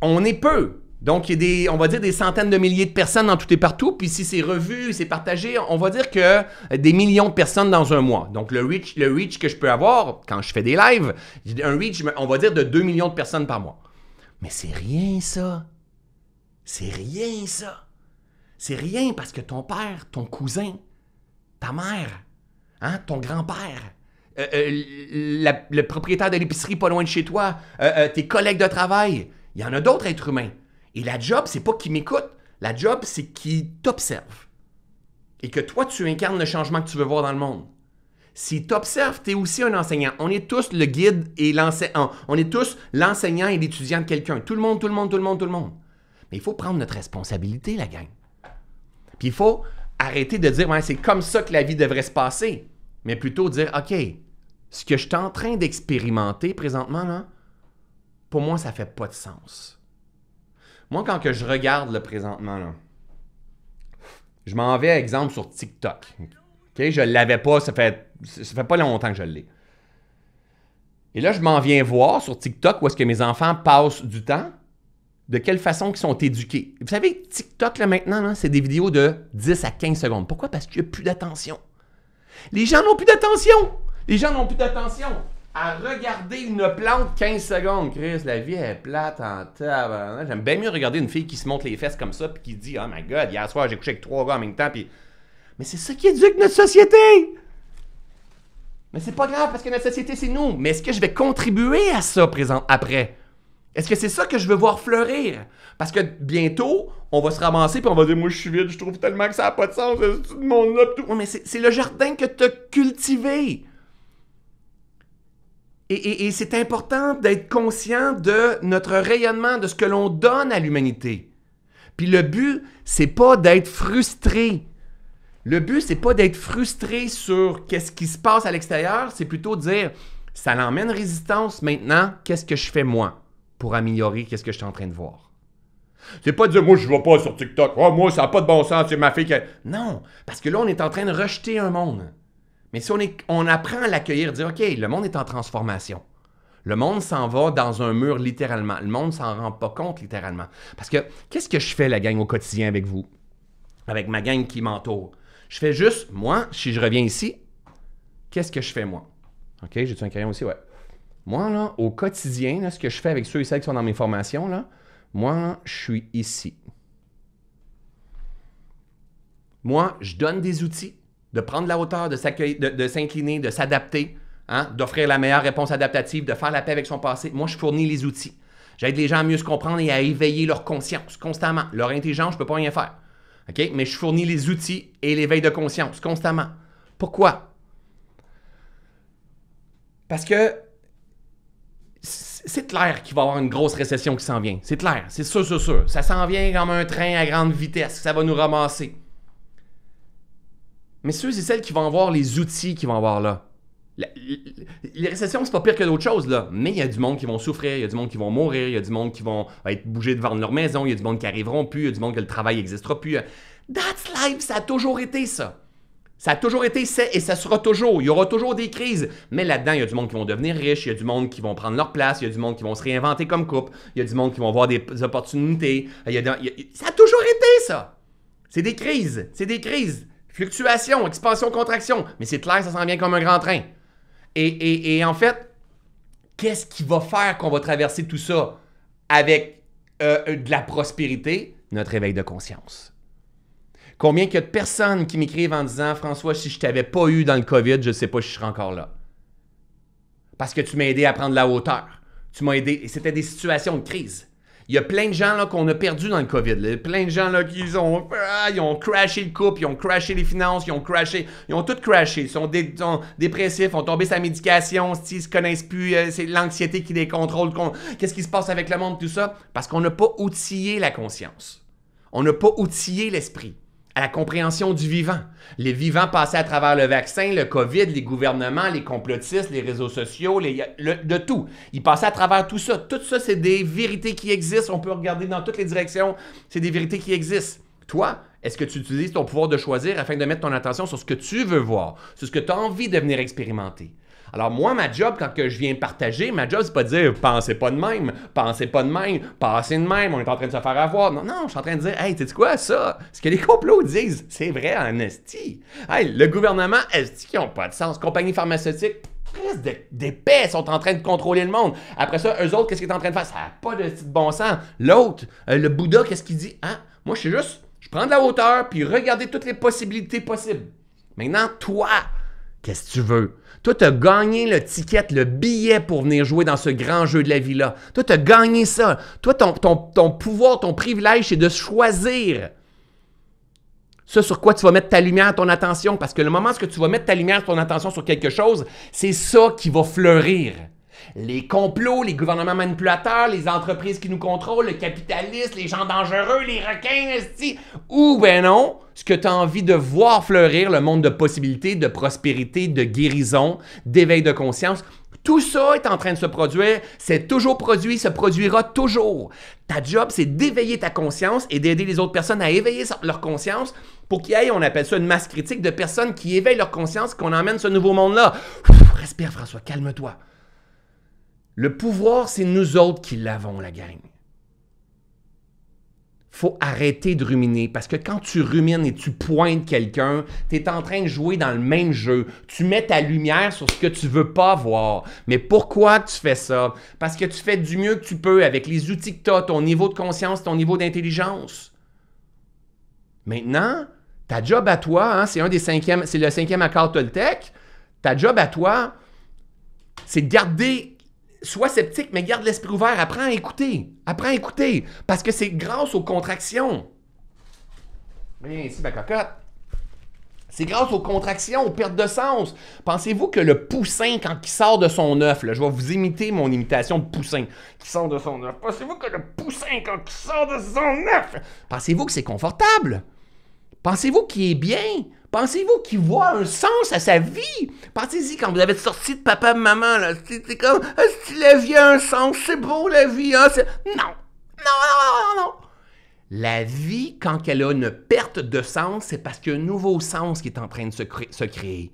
on est peu. Donc, il y a des, on va dire des centaines de milliers de personnes dans tout et partout. Puis si c'est revu, c'est partagé, on va dire que des millions de personnes dans un mois. Donc, le reach, le que je peux avoir quand je fais des lives, un reach, on va dire de 2 millions de personnes par mois. Mais c'est rien ça. C'est rien ça. C'est rien parce que ton père, ton cousin, ta mère, hein, ton grand-père, euh, euh, le propriétaire de l'épicerie pas loin de chez toi, euh, tes collègues de travail. Il y en a d'autres êtres humains. Et la job, c'est pas qu'ils m'écoutent. La job, c'est qu'ils t'observent. Et que toi, tu incarnes le changement que tu veux voir dans le monde. Si tu es aussi un enseignant. On est tous le guide et l'enseignant. On est tous l'enseignant et l'étudiant de quelqu'un. Tout le monde, tout le monde, tout le monde, tout le monde. Mais il faut prendre notre responsabilité, la gang. Puis il faut arrêter de dire, ouais, c'est comme ça que la vie devrait se passer. Mais plutôt dire, OK, ce que je suis en train d'expérimenter présentement, là, pour moi, ça fait pas de sens. Moi, quand que je regarde le présentement, là, je m'en vais, exemple, sur TikTok. Je Je l'avais pas, ça fait, ça fait pas longtemps que je l'ai. Et là, je m'en viens voir sur TikTok où est-ce que mes enfants passent du temps, de quelle façon ils sont éduqués. Vous savez, TikTok, là, maintenant, c'est des vidéos de 10 à 15 secondes. Pourquoi? Parce qu'il n'y a plus d'attention. Les gens n'ont plus d'attention. Les gens n'ont plus d'attention à regarder une plante 15 secondes. Chris, la vie est plate en table. J'aime bien mieux regarder une fille qui se monte les fesses comme ça puis qui dit Oh my god, hier soir j'ai couché avec trois gars en même temps. Mais c'est ça qui éduque notre société! Mais c'est pas grave parce que notre société c'est nous. Mais est-ce que je vais contribuer à ça présent après? Est-ce que c'est ça que je veux voir fleurir? Parce que bientôt, on va se ramasser et on va dire Moi, je suis vide, je trouve tellement que ça n'a pas de sens, tout le monde là. Tout. mais c'est le jardin que tu as cultivé. Et, c'est important d'être conscient de notre rayonnement, de ce que l'on donne à l'humanité. Puis le but, c'est pas d'être frustré. Le but, c'est pas d'être frustré sur qu'est-ce qui se passe à l'extérieur, c'est plutôt de dire ça l'emmène résistance maintenant, qu'est-ce que je fais moi pour améliorer qu'est-ce que je suis en train de voir. C'est pas de dire moi je vais pas sur TikTok, oh, moi ça n'a pas de bon sens, c'est ma fille qui. Non, parce que là on est en train de rejeter un monde. Mais si on, apprend à l'accueillir, dire OK, le monde est en transformation. Le monde s'en va dans un mur littéralement. Le monde s'en rend pas compte littéralement. Parce que qu'est-ce que je fais, la gang, au quotidien avec vous, avec ma gang qui m'entoure? Je fais juste, moi, si je reviens ici, qu'est-ce que je fais, moi? OK, j'ai-tu un crayon aussi? Ouais. Moi, là, au quotidien, ce que je fais avec ceux et celles qui sont dans mes formations, là, moi, je suis ici. Moi, je donne des outils de prendre la hauteur, de s'incliner, de, de s'adapter, hein, d'offrir la meilleure réponse adaptative, de faire la paix avec son passé. Moi, je fournis les outils. J'aide les gens à mieux se comprendre et à éveiller leur conscience constamment. Leur intelligence, je ne peux pas rien faire. OK? Mais je fournis les outils et l'éveil de conscience constamment. Pourquoi? Parce que c'est clair qu'il va y avoir une grosse récession qui s'en vient. C'est clair, c'est sûr, c'est sûr. Ça s'en vient comme un train à grande vitesse. Ça va nous ramasser mais ceux et celles qui vont avoir les outils qu'ils vont avoir là. les récessions, c'est pas pire que d'autres choses, là. Mais il y a du monde qui vont souffrir, il y a du monde qui vont mourir, il y a du monde qui vont être bougés devant leur maison, il y a du monde qui arriveront plus, il y a du monde que le travail n'existera plus. That's life, ça a toujours été ça. Ça a toujours été ça et ça sera toujours. Il y aura toujours des crises. Mais là-dedans, il y a du monde qui vont devenir riches, il y a du monde qui vont prendre leur place, il y a du monde qui vont se réinventer comme couple, il y a du monde qui vont voir des opportunités. ça a toujours été ça. C'est des crises, c'est des crises. Fluctuation, expansion, contraction. Mais c'est clair, ça sent bien comme un grand train. Et, en fait, qu'est-ce qui va faire qu'on va traverser tout ça avec euh, de la prospérité? Notre éveil de conscience. Combien qu'il y a de personnes qui m'écrivent en disant François, si je t'avais pas eu dans le COVID, je sais pas si je serais encore là. Parce que tu m'as aidé à prendre la hauteur. Tu m'as aidé. Et c'était des situations de crise. Il y a plein de gens là, qu'on a perdu dans le COVID. Plein de gens là, qui ont, ah, ils ont crashé le couple, ils ont crashé les finances, ils ont crashé, ils ont tout crashé. Ils sont, dépressifs, ont tombé sa médication, ils se connaissent plus, euh, c'est l'anxiété qui les contrôle. Qu'est-ce qui se passe avec le monde, tout ça? Parce qu'on n'a pas outillé la conscience. On n'a pas outillé l'esprit à la compréhension du vivant. Les vivants passaient à travers le vaccin, le COVID, les gouvernements, les complotistes, les réseaux sociaux, de tout. Ils passaient à travers tout ça. Tout ça, c'est des vérités qui existent. On peut regarder dans toutes les directions. C'est des vérités qui existent. Toi, est-ce que tu utilises ton pouvoir de choisir afin de mettre ton attention sur ce que tu veux voir, sur ce que tu as envie de venir expérimenter? Alors moi, ma job, quand que je viens partager, ma job, c'est pas de dire « pensez pas de même, pensez pas de même, pensez de même, on est en train de se faire avoir ». Non, non, je suis en train de dire « Hey, tu quoi ça? Ce que les complots disent, c'est vrai en esti. Hey, le gouvernement, esti qui n'ont pas de sens. Compagnie pharmaceutique, d'épais sont en train de contrôler le monde. Après ça, eux autres, qu'est-ce qu'ils sont en train de faire? Ça n'a pas de bon sens. L'autre, euh, le Bouddha, qu'est-ce qu'il dit? Hein? Moi, je suis juste, je prends de la hauteur, puis regarder toutes les possibilités possibles. Maintenant, toi, qu'est-ce que tu veux? Toi, tu as gagné le ticket, le billet pour venir jouer dans ce grand jeu de la vie-là. Toi, tu as gagné ça. Toi, ton, pouvoir, ton privilège, c'est de choisir ce sur quoi tu vas mettre ta lumière, ton attention. Parce que le moment où tu vas mettre ta lumière, ton attention sur quelque chose, c'est ça qui va fleurir. Les complots, les gouvernements manipulateurs, les entreprises qui nous contrôlent, le capitalisme, les gens dangereux, les requins, Ou ben non, ce que tu as envie de voir fleurir, le monde de possibilités, de prospérité, de guérison, d'éveil de conscience, tout ça est en train de se produire, c'est toujours produit, se produira toujours. Ta job, c'est d'éveiller ta conscience et d'aider les autres personnes à éveiller leur conscience pour qu'il y ait, on appelle ça une masse critique de personnes qui éveillent leur conscience, qu'on emmène ce nouveau monde-là. Respire François, calme-toi. Le pouvoir, c'est nous autres qui l'avons, la gang. Faut arrêter de ruminer parce que quand tu rumines et tu pointes quelqu'un, tu es en train de jouer dans le même jeu. Tu mets ta lumière sur ce que tu veux pas voir. Mais pourquoi tu fais ça? Parce que tu fais du mieux que tu peux avec les outils que tu as, ton niveau de conscience, ton niveau d'intelligence. Maintenant, ta job à toi, hein, c'est un des cinquièmes, c'est le cinquième accord Toltec. Ta job à toi, c'est de garder sois sceptique, mais garde l'esprit ouvert. Apprends à écouter. Apprends à écouter. Parce que c'est grâce aux contractions. Mais ici, ma cocotte. C'est grâce aux contractions, aux pertes de sens. Pensez-vous que le poussin, quand il sort de son œuf, là, je vais vous imiter mon imitation de poussin, qui sort de son œuf. Pensez-vous que le poussin, quand il sort de son œuf, pensez-vous que c'est confortable? Pensez-vous qu'il est bien? Pensez-vous qu'il voit un sens à sa vie? Pensez-y quand vous avez sorti de papa maman, C'est comme, est-ce la vie a un sens? C'est beau, la vie, hein? Non. Non, non, non, non. La vie, quand elle a une perte de sens, c'est parce qu'il y a un nouveau sens qui est en train de se, se créer.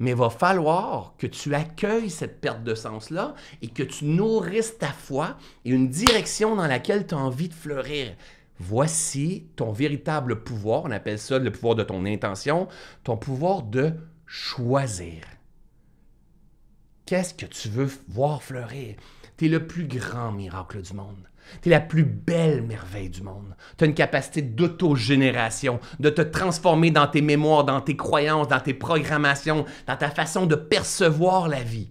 Mais il va falloir que tu accueilles cette perte de sens-là et que tu nourrisses ta foi et une direction dans laquelle tu as envie de fleurir. Voici ton véritable pouvoir, on appelle ça le pouvoir de ton intention, ton pouvoir de choisir. Qu'est-ce que tu veux voir fleurir? Tu es le plus grand miracle du monde. Tu es la plus belle merveille du monde. Tu as une capacité d'autogénération, de te transformer dans tes mémoires, dans tes croyances, dans tes programmations, dans ta façon de percevoir la vie.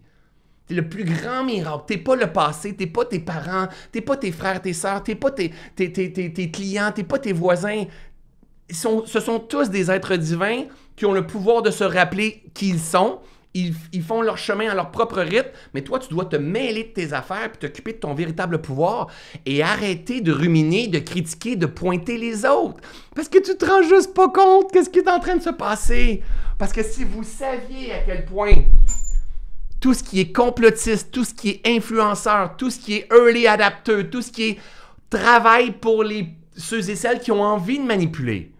T'es le plus grand miracle. T'es pas le passé, t'es pas tes parents, t'es pas tes frères, tes sœurs, t'es pas tes, tes, tes, tes clients, t'es pas tes voisins. ce sont tous des êtres divins qui ont le pouvoir de se rappeler qui ils sont. Ils, font leur chemin à leur propre rythme, mais toi, tu dois te mêler de tes affaires puis t'occuper de ton véritable pouvoir et arrêter de ruminer, de critiquer, de pointer les autres. Parce que tu te rends juste pas compte qu'est-ce qui est en train de se passer. Parce que si vous saviez à quel point tout ce qui est complotiste, tout ce qui est influenceur, tout ce qui est early adapteur, tout ce qui est travail pour les, ceux et celles qui ont envie de manipuler.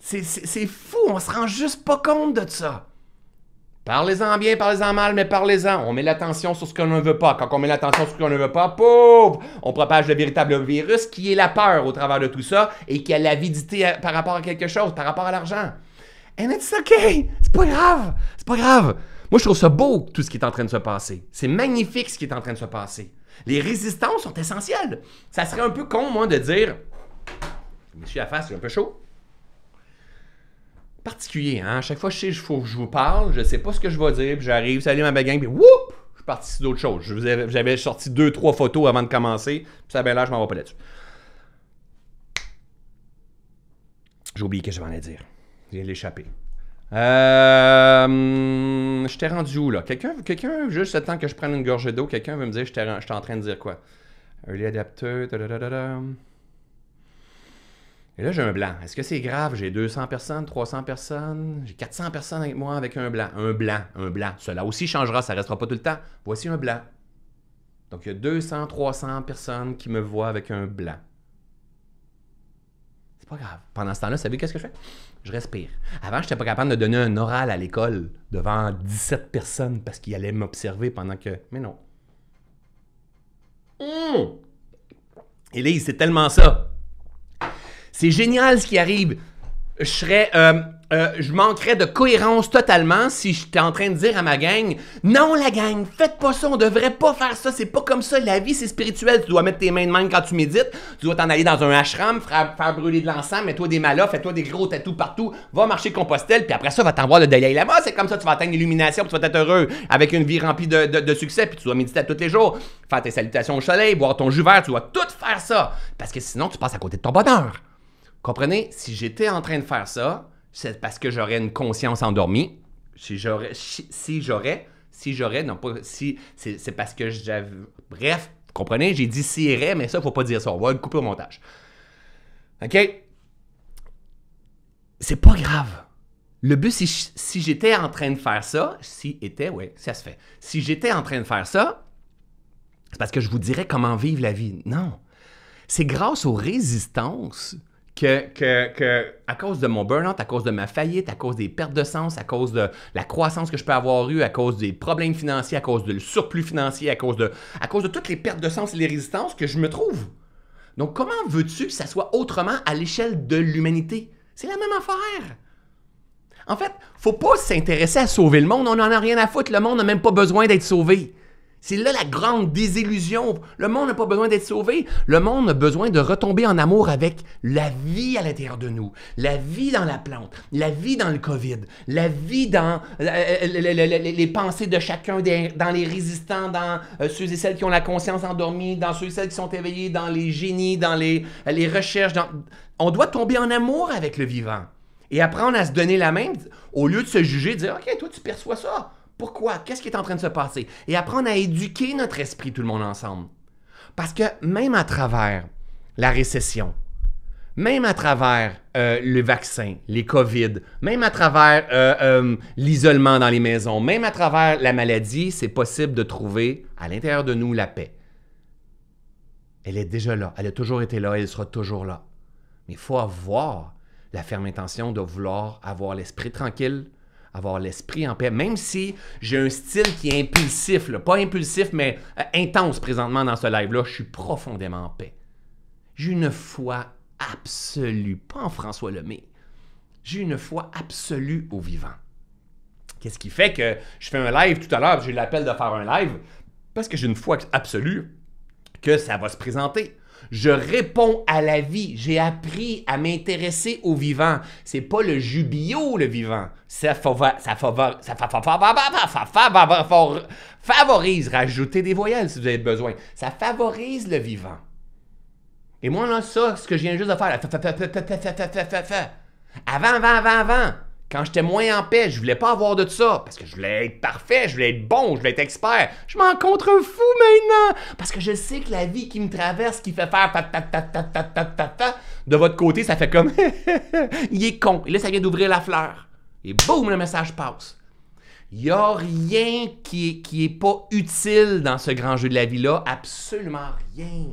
C'est fou, on se rend juste pas compte de ça. Parlez-en bien, parlez-en mal, mais parlez-en. On met l'attention sur ce qu'on ne veut pas. Quand on met l'attention sur ce qu'on ne veut pas, pauvre, on propage le véritable virus qui est la peur au travers de tout ça et qui a l'avidité par rapport à quelque chose, par rapport à l'argent. And c'est ok, C'est pas grave. C'est pas grave. Moi, je trouve ça beau, tout ce qui est en train de se passer. C'est magnifique ce qui est en train de se passer. Les résistances sont essentielles. Ça serait un peu con, moi, de dire je suis à face, c'est un peu chaud. Particulier, hein? À chaque fois, je sais, faut que je vous parle, je sais pas ce que je vais dire, puis j'arrive, salut ma baguette, puis whoop! Je suis parti sur d'autres choses. J'avais sorti deux, trois photos avant de commencer, puis ça, ben là, je m'en vais pas là-dessus. J'ai oublié que je m'en dire l'échapper. Euh, je t'ai rendu où là? Quelqu'un, quelqu'un, juste le temps que je prenne une gorgée d'eau, quelqu'un veut me dire je t'ai en train de dire quoi? Early adapter, da, Et là, j'ai un blanc. Est-ce que c'est grave? J'ai 200 personnes, 300 personnes, j'ai 400 personnes avec moi avec un blanc. Un blanc, un blanc. Cela aussi changera, ça restera pas tout le temps. Voici un blanc. Donc, il y a 200, 300 personnes qui me voient avec un blanc. C'est pas grave. Pendant ce temps-là, savez qu'est-ce que je fais? je respire. Avant, je n'étais pas capable de donner un oral à l'école devant 17 personnes parce qu'ils allaient m'observer pendant que. Mais non. Mmh! Élise, c'est tellement ça. C'est génial ce qui arrive je serais. Euh, euh, je manquerais de cohérence totalement si j'étais en train de dire à ma gang Non, la gang, faites pas ça, on devrait pas faire ça, c'est pas comme ça, la vie c'est spirituel, tu dois mettre tes mains de main quand tu médites, tu dois t'en aller dans un ashram, faire, brûler de l'encens, mets-toi des malas, fais-toi des gros tatous partout, va marcher Compostelle, puis après ça, va t'envoyer voir le là-bas, c'est comme ça, tu vas atteindre l'illumination, puis tu vas être heureux, avec une vie remplie de, succès, puis tu dois méditer tous les jours, faire tes salutations au soleil, boire ton jus vert, tu dois tout faire ça, parce que sinon tu passes à côté de ton bonheur. Comprenez, si j'étais en train de faire ça, c'est parce que j'aurais une conscience endormie. Si j'aurais, si j'aurais, si j'aurais, non pas si, c'est parce que j'avais. Bref, comprenez, j'ai dit si irait, mais ça, faut pas dire ça. On va le couper au montage. OK? C'est pas grave. Le but, si, si j'étais en train de faire ça, si était, oui, ça se fait. Si j'étais en train de faire ça, c'est parce que je vous dirais comment vivre la vie. Non. C'est grâce aux résistances que, que, à cause de mon burn-out, à cause de ma faillite, à cause des pertes de sens, à cause de la croissance que je peux avoir eue, à cause des problèmes financiers, à cause du surplus financier, à cause, de, à cause de toutes les pertes de sens et les résistances que je me trouve. Donc, comment veux-tu que ça soit autrement à l'échelle de l'humanité? C'est la même affaire. En fait, faut pas s'intéresser à sauver le monde. On n'en a rien à foutre. Le monde n'a même pas besoin d'être sauvé. C'est là la grande désillusion. Le monde n'a pas besoin d'être sauvé. Le monde a besoin de retomber en amour avec la vie à l'intérieur de nous, la vie dans la plante, la vie dans le COVID, la vie dans euh, euh, euh, les pensées de chacun, dans les résistants, dans ceux et celles qui ont la conscience endormie, dans ceux et celles qui sont éveillés, dans les génies, dans les, recherches. On doit tomber en amour avec le vivant et apprendre à se donner la main au lieu de se juger, de dire OK, toi tu perçois ça. Pourquoi? Qu'est-ce qui est en train de se passer? Et apprendre à éduquer notre esprit, tout le monde ensemble. Parce que même à travers la récession, même à travers euh, le vaccin, les COVID, même à travers euh, euh, l'isolement dans les maisons, même à travers la maladie, c'est possible de trouver à l'intérieur de nous la paix. Elle est déjà là, elle a toujours été là, elle sera toujours là. Mais il faut avoir la ferme intention de vouloir avoir l'esprit tranquille, avoir l'esprit en paix, même si j'ai un style qui est impulsif, pas impulsif, mais euh, intense présentement dans ce live-là, je suis profondément en paix. J'ai une foi absolue, pas en François Lemay, j'ai une foi absolue au vivant. Qu'est-ce qui fait que je fais un live tout à l'heure, j'ai l'appel de faire un live, parce que j'ai une foi absolue que ça va se présenter. Je réponds à la vie. J'ai appris à m'intéresser au vivant. C'est pas le jubilo, le vivant. Ça, favorise, rajouter des voyelles si vous avez besoin. Ça favorise le vivant. Et moi, là, ça, ce que je viens juste de faire, avant, avant, avant, avant, quand j'étais moins en paix, je voulais pas avoir de ça parce que je voulais être parfait, je voulais être bon, je voulais être expert. Je m'en contre fou maintenant parce que je sais que la vie qui me traverse, qui fait faire ta ta ta ta ta ta ta ta, de votre côté, ça fait comme il est con. Et là, ça vient d'ouvrir la fleur. Et boum, le message passe. Il y a rien qui est, qui est pas utile dans ce grand jeu de la vie-là, absolument rien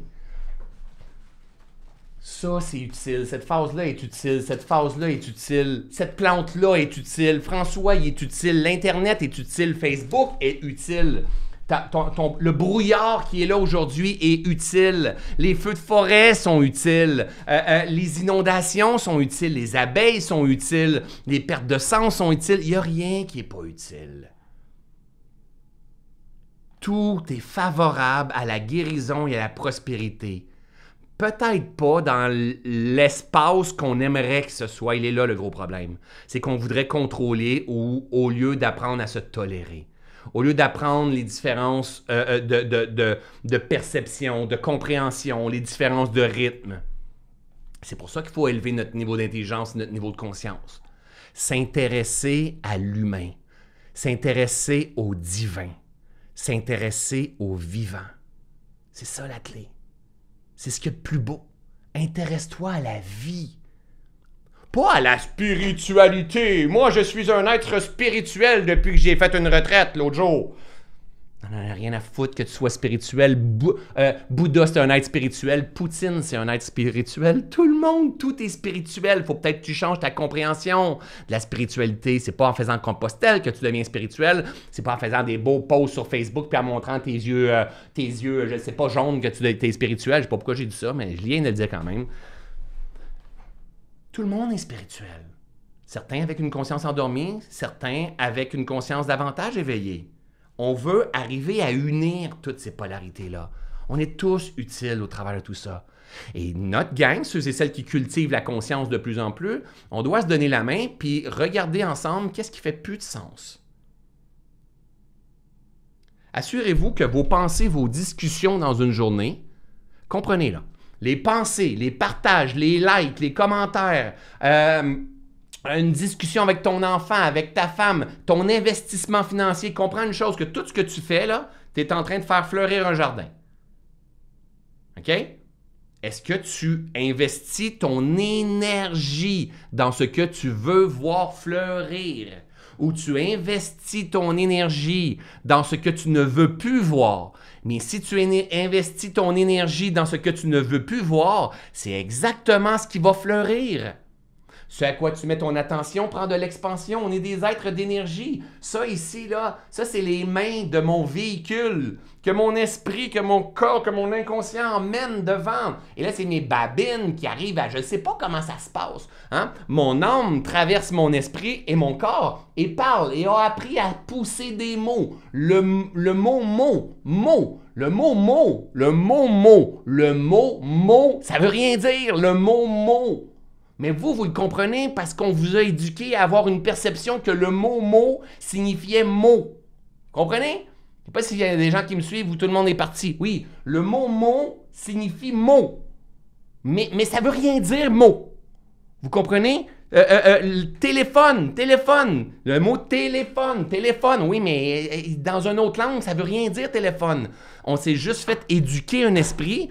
ça, c'est utile. Cette phase-là est utile. Cette phase-là est utile. Cette plante-là est utile. François, il est utile. L'Internet est utile. Facebook est utile. le brouillard qui est là aujourd'hui est utile. Les feux de forêt sont utiles. Euh, euh, les inondations sont utiles. Les abeilles sont utiles. Les pertes de sang sont utiles. Il n'y a rien qui n'est pas utile. Tout est favorable à la guérison et à la prospérité peut-être pas dans l'espace qu'on aimerait que ce soit. Il est là le gros problème. C'est qu'on voudrait contrôler au lieu d'apprendre à se tolérer. Au lieu d'apprendre les différences euh, euh, de, de, perception, de compréhension, les différences de rythme. C'est pour ça qu'il faut élever notre niveau d'intelligence, notre niveau de conscience. S'intéresser à l'humain, s'intéresser au divin, s'intéresser au vivant. C'est ça la clé. C'est ce qu'il y a de plus beau. Intéresse-toi à la vie. Pas à la spiritualité. Moi, je suis un être spirituel depuis que j'ai fait une retraite l'autre jour n'en a rien à foutre que tu sois spirituel. Euh, Bouddha, c'est un être spirituel. Poutine, c'est un être spirituel. Tout le monde, tout est spirituel. Faut peut-être que tu changes ta compréhension de la spiritualité. C'est pas en faisant compostel que tu deviens spirituel. C'est pas en faisant des beaux posts sur Facebook puis en montrant tes yeux, euh, tes yeux, je sais pas, jaunes que tu es spirituel. Je sais pas pourquoi j'ai dit ça, mais je viens de le dire quand même. Tout le monde est spirituel. Certains avec une conscience endormie, certains avec une conscience davantage éveillée. On veut arriver à unir toutes ces polarités-là. On est tous utiles au travail de tout ça. Et notre gang, ceux et celles qui cultivent la conscience de plus en plus, on doit se donner la main puis regarder ensemble qu'est-ce qui fait plus de sens. Assurez-vous que vos pensées, vos discussions dans une journée, comprenez-la, les pensées, les partages, les likes, les commentaires, euh, euh, une discussion avec ton enfant, avec ta femme, ton investissement financier, comprends une chose, que tout ce que tu fais, là, tu es en train de faire fleurir un jardin. OK? Est-ce que tu investis ton énergie dans ce que tu veux voir fleurir? Ou tu investis ton énergie dans ce que tu ne veux plus voir? Mais si tu investis ton énergie dans ce que tu ne veux plus voir, c'est exactement ce qui va fleurir. Ce à quoi tu mets ton attention prend de l'expansion. On est des êtres d'énergie. Ça ici, là, ça c'est les mains de mon véhicule que mon esprit, que mon corps, que mon inconscient emmène devant. Et là, c'est mes babines qui arrivent à je ne sais pas comment ça se passe. Hein? Mon âme traverse mon esprit et mon corps et parle et a appris à pousser des mots. Le, le mot mot, mot, le mot mot, le mot mot, le mot mot, ça veut rien dire. Le mot mot, mais vous, vous le comprenez parce qu'on vous a éduqué à avoir une perception que le mot mot signifiait mot. Comprenez? Je sais pas s'il y a des gens qui me suivent ou tout le monde est parti. Oui, le mot mot signifie mot. Mais, mais ça veut rien dire mot. Vous comprenez? Euh, euh, euh, téléphone, téléphone, le mot téléphone, téléphone, oui, mais dans une autre langue, ça veut rien dire téléphone. On s'est juste fait éduquer un esprit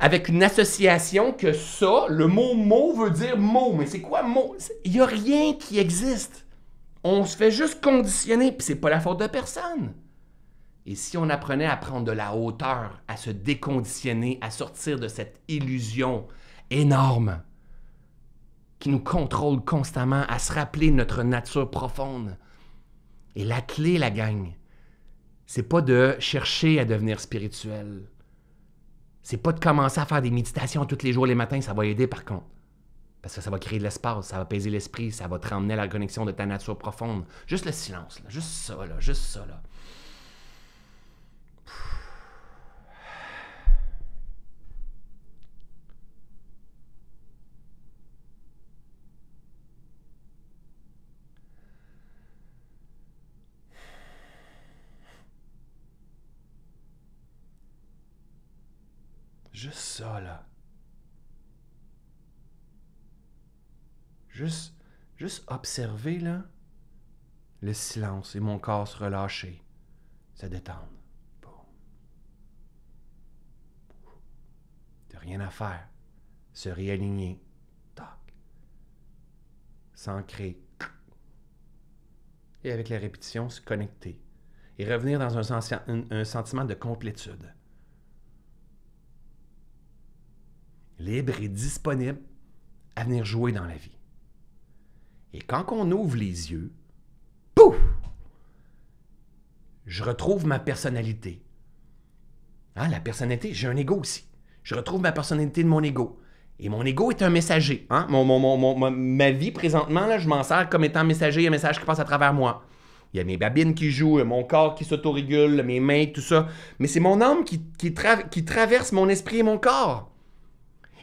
avec une association que ça, le mot mot veut dire mot. Mais c'est quoi mot? Il n'y a rien qui existe. On se fait juste conditionner, puis c'est pas la faute de personne. Et si on apprenait à prendre de la hauteur, à se déconditionner, à sortir de cette illusion énorme qui nous contrôle constamment, à se rappeler notre nature profonde. Et la clé, la gagne, c'est pas de chercher à devenir spirituel, c'est pas de commencer à faire des méditations tous les jours les matins, ça va aider par contre. Parce que ça va créer de l'espace, ça va apaiser l'esprit, ça va te ramener à la connexion de ta nature profonde. Juste le silence, juste ça, là, juste ça. Là. Juste ça, là. Juste, juste observer, là, le silence et mon corps se relâcher, se détendre. De rien à faire. Se réaligner. Tac. S'ancrer. Et avec la répétition, se connecter. Et revenir dans un sentiment de complétude. libre et disponible à venir jouer dans la vie. Et quand on ouvre les yeux, pouf! Je retrouve ma personnalité. Ah, la personnalité, j'ai un ego aussi. Je retrouve ma personnalité de mon ego. Et mon ego est un messager. Hein? Mon, mon, ma, vie présentement, là, je m'en sers comme étant messager. Il y a un message qui passe à travers moi. Il y a mes babines qui jouent, mon corps qui s'autorégule, mes mains, tout ça. Mais c'est mon âme qui, qui traverse mon esprit et mon corps.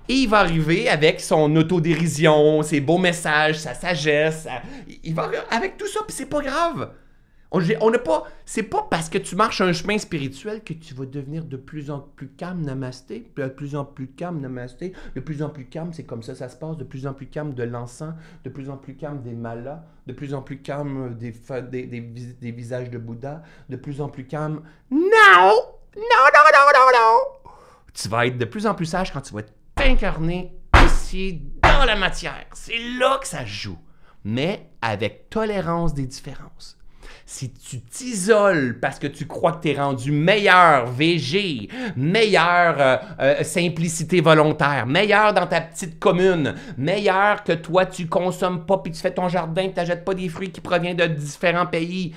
Et il va arriver avec son autodérision, ses beaux messages, sa sagesse. Il va avec tout ça, puis c'est pas grave. On n'est pas. C'est pas parce que tu marches un chemin spirituel que tu vas devenir de plus en plus calme, namasté. De plus en plus calme, namasté. De plus en plus calme, c'est comme ça ça se passe. De plus en plus calme de l'encens. De plus en plus calme des malas. De plus en plus calme des, des, des, visages de Bouddha. De plus en plus calme. Non! Non, non, non, non, non! Tu vas être de plus en plus sage quand tu vas être incarné ici dans la matière. C'est là que ça joue, mais avec tolérance des différences. Si tu t'isoles parce que tu crois que tu es rendu meilleur VG, meilleur euh, euh, simplicité volontaire, meilleur dans ta petite commune, meilleur que toi tu consommes pas puis tu fais ton jardin, tu n'achètes pas des fruits qui proviennent de différents pays.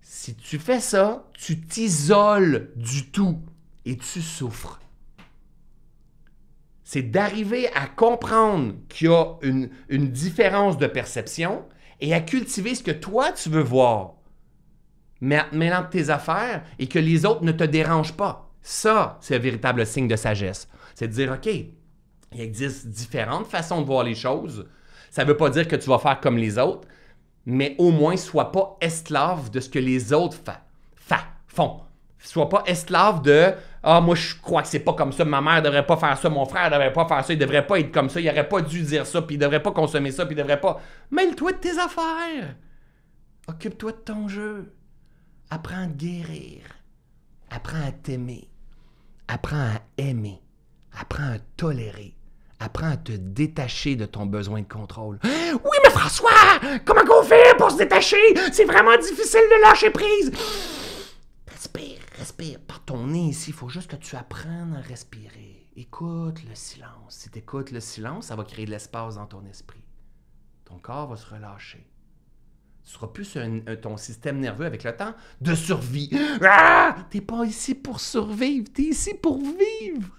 Si tu fais ça, tu t'isoles du tout et tu souffres c'est d'arriver à comprendre qu'il y a une, différence de perception et à cultiver ce que toi, tu veux voir, mais en mêlant tes affaires et que les autres ne te dérangent pas. Ça, c'est un véritable signe de sagesse. C'est de dire, OK, il existe différentes façons de voir les choses. Ça ne veut pas dire que tu vas faire comme les autres, mais au moins, sois pas esclave de ce que les autres font sois pas esclave de Ah, moi, je crois que c'est pas comme ça, ma mère devrait pas faire ça, mon frère devrait pas faire ça, il devrait pas être comme ça, il aurait pas dû dire ça, puis il devrait pas consommer ça, puis il devrait pas. Mêle-toi de tes affaires. Occupe-toi de ton jeu. Apprends à guérir. Apprends à t'aimer. Apprends à aimer. Apprends à tolérer. Apprends à te détacher de ton besoin de contrôle. Oui, mais François, comment qu'on fait pour se détacher? C'est vraiment difficile de lâcher prise. Respire. Respire par ton nez ici. Il faut juste que tu apprennes à respirer. Écoute le silence. Si tu écoutes le silence, ça va créer de l'espace dans ton esprit. Ton corps va se relâcher. Tu seras plus ton système nerveux avec le temps de survie. Ah! T'es pas ici pour survivre, es ici pour vivre.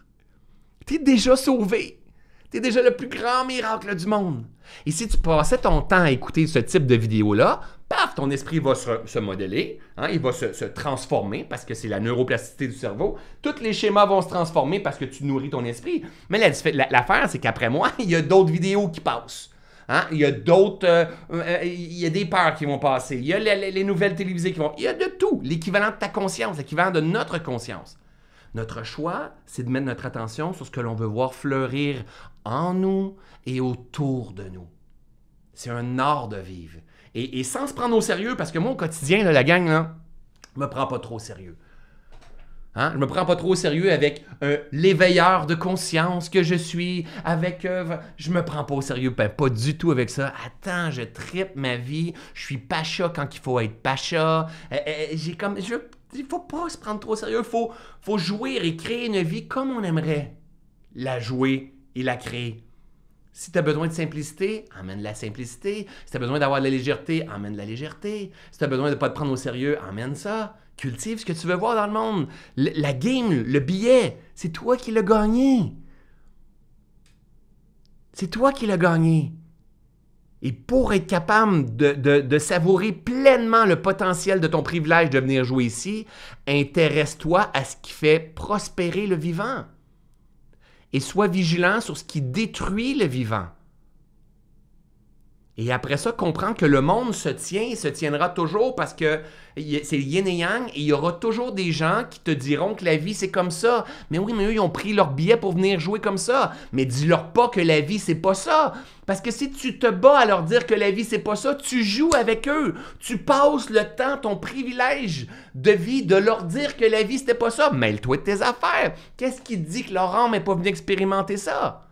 es déjà sauvé. Tu es déjà le plus grand miracle du monde. Et si tu passais ton temps à écouter ce type de vidéo-là, paf, ton esprit va se, se modeler, hein, il va se, transformer parce que c'est la neuroplasticité du cerveau. Tous les schémas vont se transformer parce que tu nourris ton esprit. Mais l'affaire, c'est qu'après moi, il y a d'autres vidéos qui passent. Hein. Il y a d'autres. Euh, euh, il y a des peurs qui vont passer. Il y a les nouvelles télévisées qui vont. Il y a de tout. L'équivalent de ta conscience, l'équivalent de notre conscience. Notre choix, c'est de mettre notre attention sur ce que l'on veut voir fleurir en nous et autour de nous. C'est un art de vivre et, sans se prendre au sérieux, parce que moi, au quotidien, la gang, là, me prend pas trop au sérieux. Hein? Je me prends pas trop au sérieux avec euh, l'éveilleur de conscience que je suis, avec... ne euh, je me prends pas au sérieux, ben, pas du tout avec ça. Attends, je tripe ma vie, je suis pas pacha quand il faut être pacha. chat. Euh, j'ai comme... Je, il faut pas se prendre trop au sérieux, faut, faut jouer et créer une vie comme on aimerait la jouer et la créer. Si tu as besoin de simplicité, amène la simplicité. Si tu as besoin d'avoir de la légèreté, amène de la légèreté. Si tu as besoin de ne pas te prendre au sérieux, amène ça. Cultive ce que tu veux voir dans le monde. la game, le billet, c'est toi qui l'as gagné. C'est toi qui l'as gagné. Et pour être capable de, savourer pleinement le potentiel de ton privilège de venir jouer ici, intéresse-toi à ce qui fait prospérer le vivant et sois vigilant sur ce qui détruit le vivant. Et après ça, comprends que le monde se tient et se tiendra toujours parce que c'est yin et yang et il y aura toujours des gens qui te diront que la vie c'est comme ça. Mais oui, mais eux, ils ont pris leur billet pour venir jouer comme ça. Mais dis-leur pas que la vie c'est pas ça. Parce que si tu te bats à leur dire que la vie c'est pas ça, tu joues avec eux. Tu passes le temps, ton privilège de vie, de leur dire que la vie c'était pas ça. Mêle-toi de tes affaires. Qu'est-ce qui te dit que Laurent n'est pas venu expérimenter ça?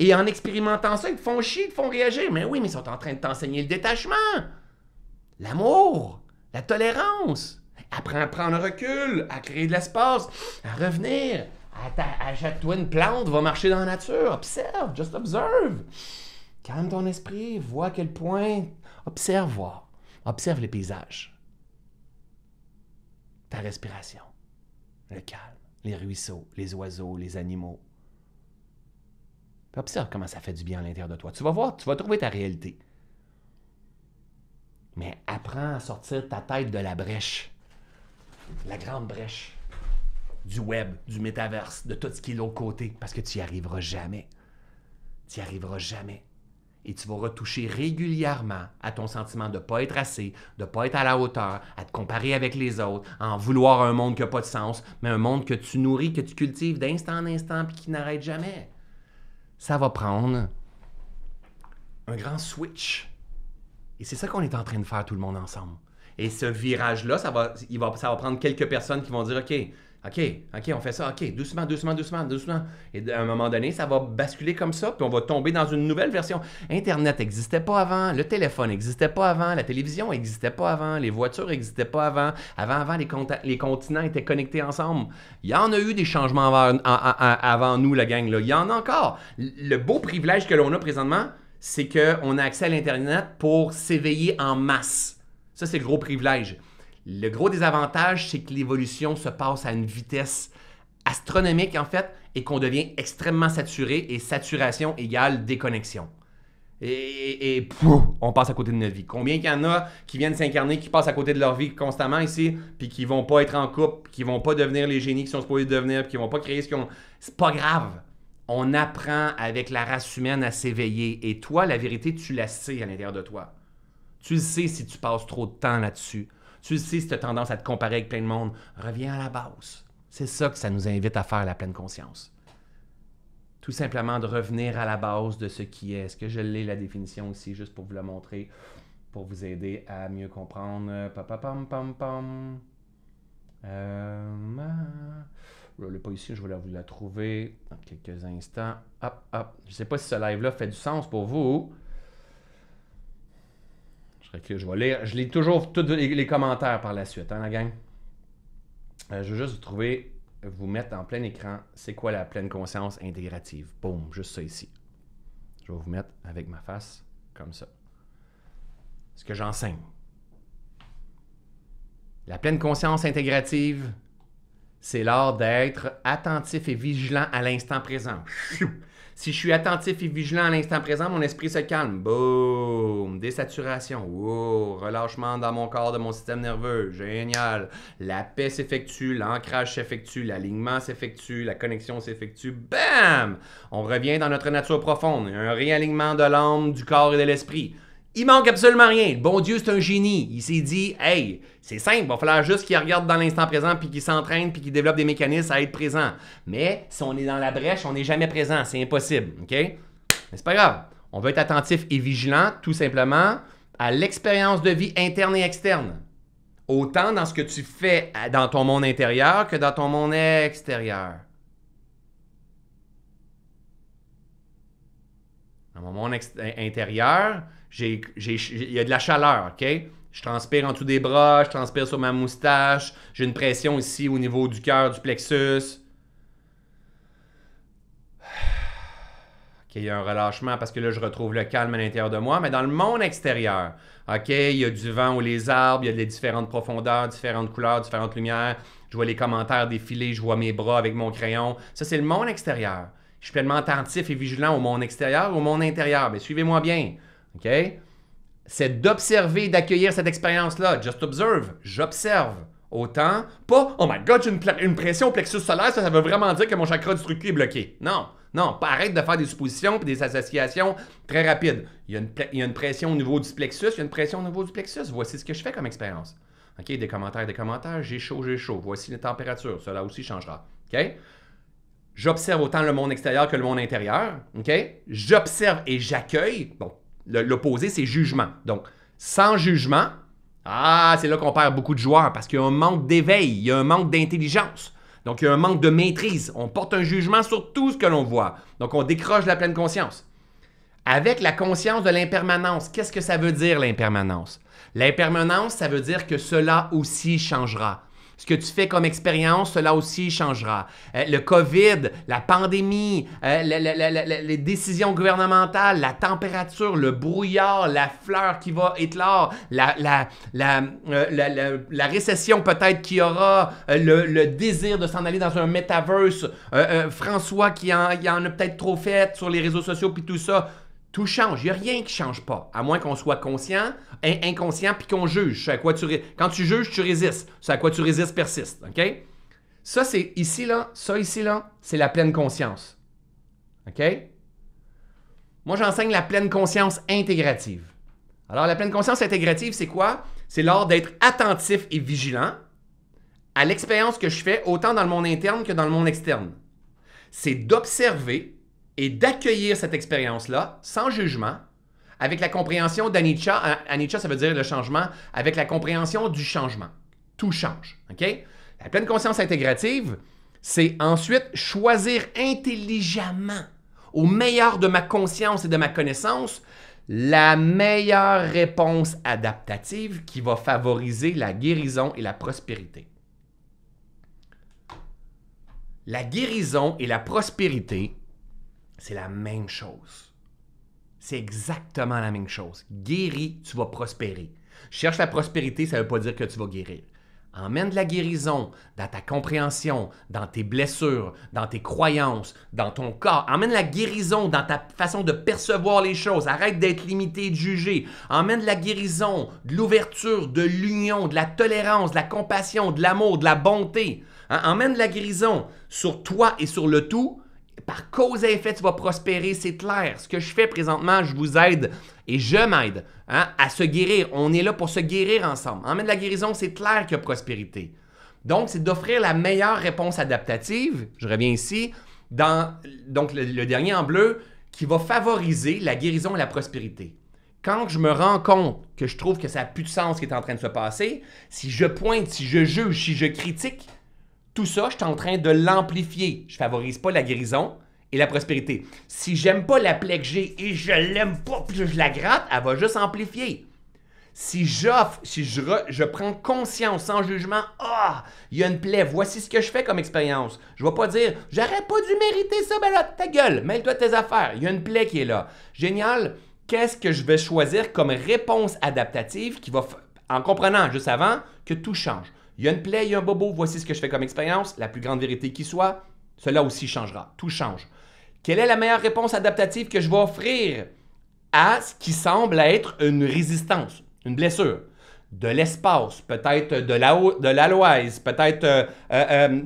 Et en expérimentant ça, ils te font chier, ils te font réagir. Mais oui, mais ils sont en train de t'enseigner le détachement, l'amour, la tolérance. Apprends à prendre recul, à créer de l'espace, à revenir. Achète-toi une plante, va marcher dans la nature. Observe, just observe. Calme ton esprit, vois à quel point. Observe, vois. Observe les paysages. Ta respiration, le calme, les ruisseaux, les oiseaux, les animaux, puis observe comment ça fait du bien à l'intérieur de toi. Tu vas voir, tu vas trouver ta réalité. Mais apprends à sortir ta tête de la brèche, la grande brèche du web, du métaverse, de tout ce qui est l'autre côté, parce que tu n'y arriveras jamais. Tu n'y arriveras jamais. Et tu vas retoucher régulièrement à ton sentiment de ne pas être assez, de ne pas être à la hauteur, à te comparer avec les autres, à en vouloir un monde qui n'a pas de sens, mais un monde que tu nourris, que tu cultives d'instant en instant, puis qui n'arrête jamais ça va prendre un grand switch. Et c'est ça qu'on est en train de faire tout le monde ensemble. Et ce virage-là, ça va, ça va prendre quelques personnes qui vont dire, OK, OK, OK, on fait ça, OK, doucement, doucement, doucement, doucement. Et à un moment donné, ça va basculer comme ça, puis on va tomber dans une nouvelle version. Internet n'existait pas avant, le téléphone n'existait pas avant, la télévision n'existait pas avant, les voitures n'existaient pas avant. Avant, avant, les, continents étaient connectés ensemble. Il y en a eu des changements avant, nous, la gang, Il y en a encore. Le beau privilège que l'on a présentement, c'est qu'on a accès à l'Internet pour s'éveiller en masse. Ça, c'est le gros privilège. Le gros désavantage, c'est que l'évolution se passe à une vitesse astronomique, en fait, et qu'on devient extrêmement saturé, et saturation égale déconnexion. Et, et, on passe à côté de notre vie. Combien qu'il y en a qui viennent s'incarner, qui passent à côté de leur vie constamment ici, puis qui vont pas être en couple, qui vont pas devenir les génies qui sont supposés devenir, puis qui vont pas créer ce qu'ils ont. C'est pas grave. On apprend avec la race humaine à s'éveiller. Et toi, la vérité, tu la sais à l'intérieur de toi. Tu le sais si tu passes trop de temps là-dessus. Tu si tu cette tendance à te comparer avec plein de monde. Reviens à la base. C'est ça que ça nous invite à faire, la pleine conscience. Tout simplement de revenir à la base de ce qui est. Est-ce que je l'ai la définition ici, juste pour vous la montrer, pour vous aider à mieux comprendre? Papa pam pam pam. Euh, je ah. pas ici, je vais vous la trouver dans quelques instants. Hop, hop. Je ne sais pas si ce live-là fait du sens pour vous. Je, je vais lire. Je lis toujours tous les, commentaires par la suite, hein, la gang? Euh, je veux juste vous trouver, vous mettre en plein écran, c'est quoi la pleine conscience intégrative? Boum, juste ça ici. Je vais vous mettre avec ma face, comme ça. Ce que j'enseigne. La pleine conscience intégrative, c'est l'art d'être attentif et vigilant à l'instant présent. Si je suis attentif et vigilant à l'instant présent, mon esprit se calme. Boom! Désaturation. Wow! Relâchement dans mon corps de mon système nerveux. Génial! La paix s'effectue, l'ancrage s'effectue, l'alignement s'effectue, la connexion s'effectue. Bam! On revient dans notre nature profonde. Un réalignement de l'âme, du corps et de l'esprit. Il manque absolument rien. bon Dieu, c'est un génie. Il s'est dit, hey, c'est simple, il va falloir juste qu'il regarde dans l'instant présent, puis qu'il s'entraîne, puis qu'il développe des mécanismes à être présent. Mais si on est dans la brèche, on n'est jamais présent. C'est impossible. OK? Mais c'est pas grave. On veut être attentif et vigilant, tout simplement, à l'expérience de vie interne et externe. Autant dans ce que tu fais dans ton monde intérieur que dans ton monde extérieur. Dans mon monde intérieur, il y a de la chaleur, OK? Je transpire en dessous des bras, je transpire sur ma moustache, j'ai une pression ici au niveau du cœur, du plexus. OK, il y a un relâchement parce que là, je retrouve le calme à l'intérieur de moi, mais dans le monde extérieur, OK, il y a du vent ou les arbres, il y a des différentes profondeurs, différentes couleurs, différentes lumières. Je vois les commentaires défiler, je vois mes bras avec mon crayon. Ça, c'est le monde extérieur. Je suis pleinement attentif et vigilant au monde extérieur, au monde intérieur. Mais ben, suivez-moi bien. OK? C'est d'observer, d'accueillir cette expérience-là. Just observe. J'observe. Autant, pas Oh my god, j'ai une, pression au plexus solaire, ça, veut vraiment dire que mon chakra du truc est bloqué. Non, non, pas arrête de faire des suppositions et des associations très rapides. Il y, a une, pression au niveau du plexus, il y a une pression au niveau du plexus. Voici ce que je fais comme expérience. OK, des commentaires, des commentaires, j'ai chaud, j'ai chaud. Voici les températures, cela aussi changera. OK? J'observe autant le monde extérieur que le monde intérieur. OK? J'observe et j'accueille. Bon, L'opposé, c'est jugement. Donc, sans jugement, ah, c'est là qu'on perd beaucoup de joueurs parce qu'il y a un manque d'éveil, il y a un manque d'intelligence. Donc, il y a un manque de maîtrise. On porte un jugement sur tout ce que l'on voit. Donc, on décroche la pleine conscience. Avec la conscience de l'impermanence, qu'est-ce que ça veut dire l'impermanence? L'impermanence, ça veut dire que cela aussi changera. Ce que tu fais comme expérience, cela aussi changera. Euh, le COVID, la pandémie, euh, les décisions gouvernementales, la température, le brouillard, la fleur qui va éclore, euh, la, la récession peut-être qu'il y aura, le, désir de s'en aller dans un metaverse, François qui en, en a peut-être trop fait sur les réseaux sociaux puis tout ça tout change. Il n'y a rien qui ne change pas. À moins qu'on soit conscient, inconscient, puis qu'on juge. À quoi tu Quand tu juges, tu résistes. Ce à quoi tu résistes persiste. OK? Ça, c'est ici, là. Ça, ici, là, c'est la pleine conscience. OK? Moi, j'enseigne la pleine conscience intégrative. Alors, la pleine conscience intégrative, c'est quoi? C'est l'art d'être attentif et vigilant à l'expérience que je fais, autant dans le monde interne que dans le monde externe. C'est d'observer et d'accueillir cette expérience-là sans jugement, avec la compréhension d'Anicha. Hein, Anitcha, ça veut dire le changement, avec la compréhension du changement. Tout change. OK? La pleine conscience intégrative, c'est ensuite choisir intelligemment, au meilleur de ma conscience et de ma connaissance, la meilleure réponse adaptative qui va favoriser la guérison et la prospérité. La guérison et la prospérité c'est la même chose. C'est exactement la même chose. Guéris, tu vas prospérer. Cherche la prospérité, ça ne veut pas dire que tu vas guérir. Emmène de la guérison dans ta compréhension, dans tes blessures, dans tes croyances, dans ton corps. Emmène la guérison dans ta façon de percevoir les choses. Arrête d'être limité et de juger. Emmène de la guérison, de l'ouverture, de l'union, de la tolérance, de la compassion, de l'amour, de la bonté. Hein, emmène de la guérison sur toi et sur le tout par cause et effet, tu vas prospérer, c'est clair. Ce que je fais présentement, je vous aide et je m'aide hein, à se guérir. On est là pour se guérir ensemble. En même de la guérison, c'est clair qu'il y a prospérité. Donc, c'est d'offrir la meilleure réponse adaptative, je reviens ici, dans donc le, le dernier en bleu, qui va favoriser la guérison et la prospérité quand je me rends compte que je trouve que ça n'a plus de sens ce qui est en train de se passer, si je pointe, si je juge, si je critique, tout ça, je suis en train de l'amplifier. Je favorise pas la guérison et la prospérité. Si j'aime pas la plaie que j'ai et je l'aime pas, plus je la gratte, elle va juste amplifier. Si j'offre, si je, je prends conscience sans jugement, ah, il y a une plaie, voici ce que je fais comme expérience. Je vais pas dire, j'aurais pas dû mériter ça, ben là, ta gueule, mêle-toi tes affaires, il y a une plaie qui est là. Génial, qu'est-ce que je vais choisir comme réponse adaptative qui va, en comprenant juste avant que tout change. Il y a une plaie, il y a un bobo, voici ce que je fais comme expérience, la plus grande vérité qui soit, cela aussi changera. Tout change. Quelle est la meilleure réponse adaptative que je vais offrir à ce qui semble être une résistance, une blessure? De l'espace, peut-être de l'aloise, peut-être euh, euh, euh,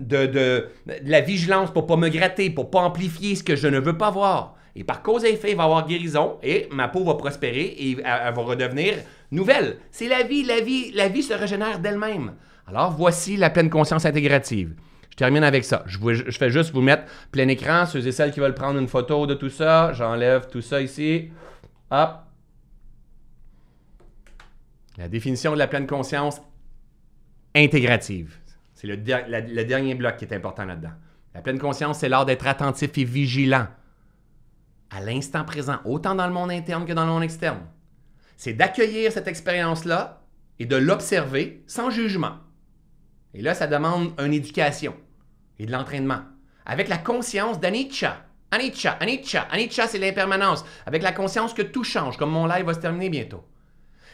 de, la vigilance pour ne pas me gratter, pour ne pas amplifier ce que je ne veux pas voir. Et par cause et effet, il va y avoir guérison et ma peau va prospérer et elle, va redevenir nouvelle. C'est la vie, la vie, la vie se régénère d'elle-même. Alors, voici la pleine conscience intégrative. Je termine avec ça. Je, fais juste vous mettre plein écran, ceux et celles qui veulent prendre une photo de tout ça. J'enlève tout ça ici. Hop. La définition de la pleine conscience intégrative. C'est le dernier bloc qui est important là-dedans. La pleine conscience, c'est l'art d'être attentif et vigilant à l'instant présent, autant dans le monde interne que dans le monde externe. C'est d'accueillir cette expérience-là et de l'observer sans jugement. Et là, ça demande une éducation et de l'entraînement. Avec la conscience d'Anicca. Anicca, Anicca, Anicca, c'est l'impermanence. Avec la conscience que tout change, comme mon live va se terminer bientôt.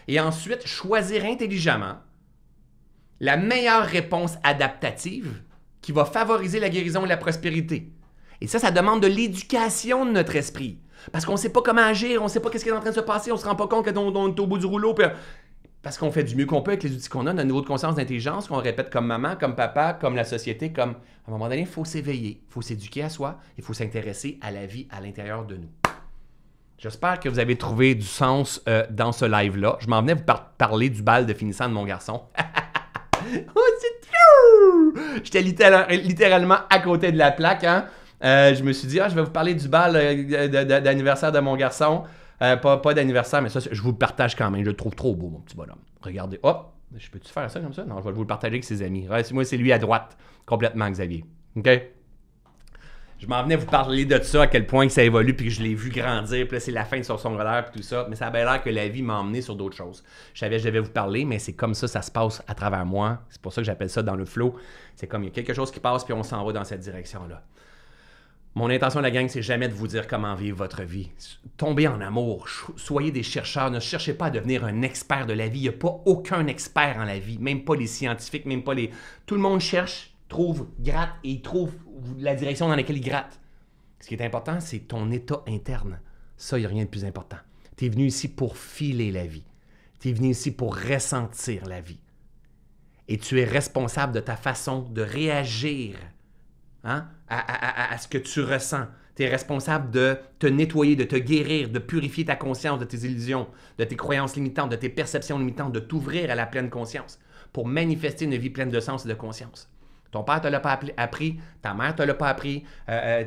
Et ensuite, choisir intelligemment la meilleure réponse adaptative qui va favoriser la guérison et la prospérité. Et ça, ça demande de l'éducation de notre esprit. Parce qu'on ne sait pas comment agir, on ne sait pas quest ce qui est en train de se passer, on ne se rend pas compte que est au bout du rouleau parce qu'on fait du mieux qu'on peut avec les outils qu'on a, notre niveau de conscience d'intelligence, qu'on répète comme maman, comme papa, comme la société, comme à un moment donné, il faut s'éveiller, il faut s'éduquer à soi, il faut s'intéresser à la vie à l'intérieur de nous. J'espère que vous avez trouvé du sens euh, dans ce live-là. Je m'en venais vous parler du bal de finissant de mon garçon. oh, c'est J'étais littéralement à côté de la plaque. Hein? Euh, je me suis dit, ah, je vais vous parler du bal euh, d'anniversaire de mon garçon. Euh, pas, d'anniversaire, mais ça, je vous le partage quand même. Je le trouve trop beau, mon petit bonhomme. Regardez. Oh, je peux-tu faire ça comme ça? Non, je vais vous le partager avec ses amis. Moi, c'est lui à droite, complètement, Xavier. OK? Je m'en venais vous parler de ça, à quel point ça évolue, puis que je l'ai vu grandir, puis là, c'est la fin de son secondaire, puis tout ça. Mais ça a l'air que la vie m'a emmené sur d'autres choses. Je savais que je devais vous parler, mais c'est comme ça, ça se passe à travers moi. C'est pour ça que j'appelle ça dans le flow. C'est comme il y a quelque chose qui passe, puis on s'en va dans cette direction-là. Mon intention, la gang, c'est jamais de vous dire comment vivre votre vie. Tombez en amour, soyez des chercheurs, ne cherchez pas à devenir un expert de la vie. Il n'y a pas aucun expert en la vie, même pas les scientifiques, même pas les. Tout le monde cherche, trouve, gratte et il trouve la direction dans laquelle il gratte. Ce qui est important, c'est ton état interne. Ça, il n'y a rien de plus important. Tu es venu ici pour filer la vie. Tu es venu ici pour ressentir la vie. Et tu es responsable de ta façon de réagir Hein, à, ce que tu ressens. Tu es responsable de te nettoyer, de te guérir, de purifier ta conscience de tes illusions, de tes croyances limitantes, de tes perceptions limitantes, de t'ouvrir à la pleine conscience pour manifester une vie pleine de sens et de conscience. Ton père ne te l'a pas appris, ta mère ne te l'a pas appris,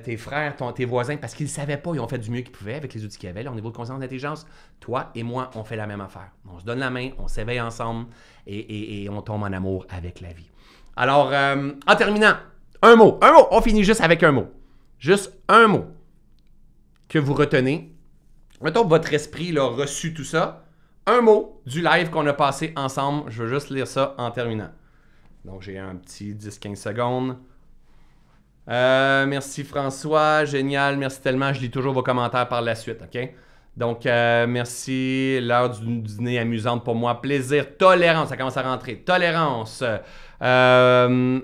tes frères, tes voisins, parce qu'ils ne savaient pas, ils ont fait du mieux qu'ils pouvaient avec les outils qu'ils avaient, au niveau de conscience d'intelligence. Toi et moi, on fait la même affaire. On se donne la main, on s'éveille ensemble et, on tombe en amour avec la vie. Alors, euh, en terminant, un mot, un mot, on finit juste avec un mot. Juste un mot que vous retenez. Mettons votre esprit a reçu tout ça. Un mot du live qu'on a passé ensemble. Je veux juste lire ça en terminant. Donc j'ai un petit 10-15 secondes. Euh, merci François, génial, merci tellement. Je lis toujours vos commentaires par la suite, ok? Donc, euh, merci. L'heure du dîner amusante pour moi. Plaisir. Tolérance. Ça commence à rentrer. Tolérance. Euh,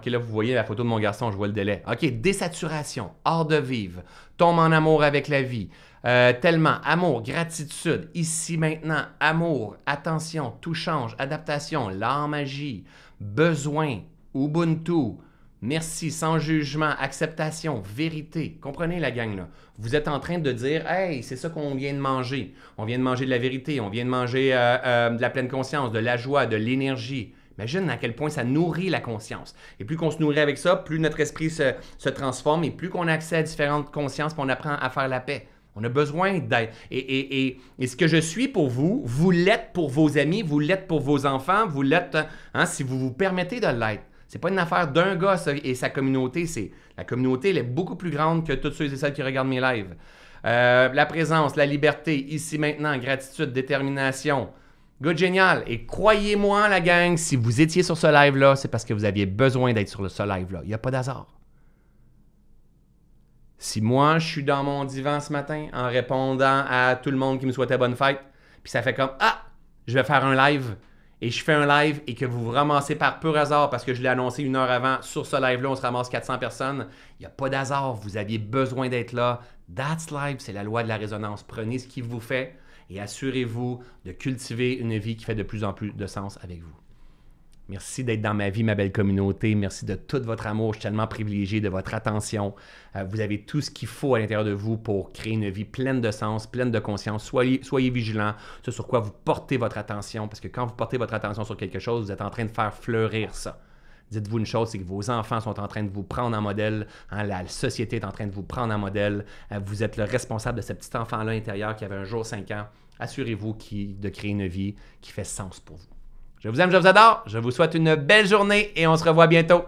OK, là, vous voyez la photo de mon garçon, je vois le délai. OK, désaturation, hors de vivre, tombe en amour avec la vie. Euh, tellement, amour, gratitude, ici, maintenant, amour, attention, tout change, adaptation, l'art magie, besoin, Ubuntu, merci, sans jugement, acceptation, vérité. Comprenez la gang là. Vous êtes en train de dire, hey, c'est ça qu'on vient de manger. On vient de manger de la vérité, on vient de manger euh, euh, de la pleine conscience, de la joie, de l'énergie. Imagine à quel point ça nourrit la conscience. Et plus qu'on se nourrit avec ça, plus notre esprit se, transforme et plus qu'on a accès à différentes consciences, et on apprend à faire la paix. On a besoin d'être. Et, ce que je suis pour vous, vous l'êtes pour vos amis, vous l'êtes pour vos enfants, vous l'êtes hein, si vous vous permettez de l'être. C'est pas une affaire d'un gars et sa communauté. C'est la communauté, elle est beaucoup plus grande que toutes ceux et celles qui regardent mes lives. Euh, la présence, la liberté, ici maintenant, gratitude, détermination, Good génial. Et croyez-moi, la gang, si vous étiez sur ce live-là, c'est parce que vous aviez besoin d'être sur ce live-là. Il n'y a pas d'hasard. Si moi, je suis dans mon divan ce matin en répondant à tout le monde qui me souhaitait bonne fête, puis ça fait comme Ah, je vais faire un live, et je fais un live et que vous vous ramassez par pur hasard parce que je l'ai annoncé une heure avant, sur ce live-là, on se ramasse 400 personnes, il n'y a pas d'hasard. Vous aviez besoin d'être là. That's live, c'est la loi de la résonance. Prenez ce qui vous fait et assurez-vous de cultiver une vie qui fait de plus en plus de sens avec vous. Merci d'être dans ma vie, ma belle communauté. Merci de tout votre amour. Je suis tellement privilégié de votre attention. Euh, vous avez tout ce qu'il faut à l'intérieur de vous pour créer une vie pleine de sens, pleine de conscience. Soyez, soyez vigilants ce sur quoi vous portez votre attention, parce que quand vous portez votre attention sur quelque chose, vous êtes en train de faire fleurir ça dites-vous une chose, c'est que vos enfants sont en train de vous prendre en modèle, hein, la société est en train de vous prendre en modèle, euh, vous êtes le responsable de ce petit enfant-là intérieur qui avait un jour 5 ans. Assurez-vous de créer une vie qui fait sens pour vous. Je vous aime, je vous adore, je vous souhaite une belle journée et on se revoit bientôt.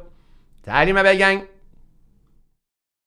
Salut ma belle gang!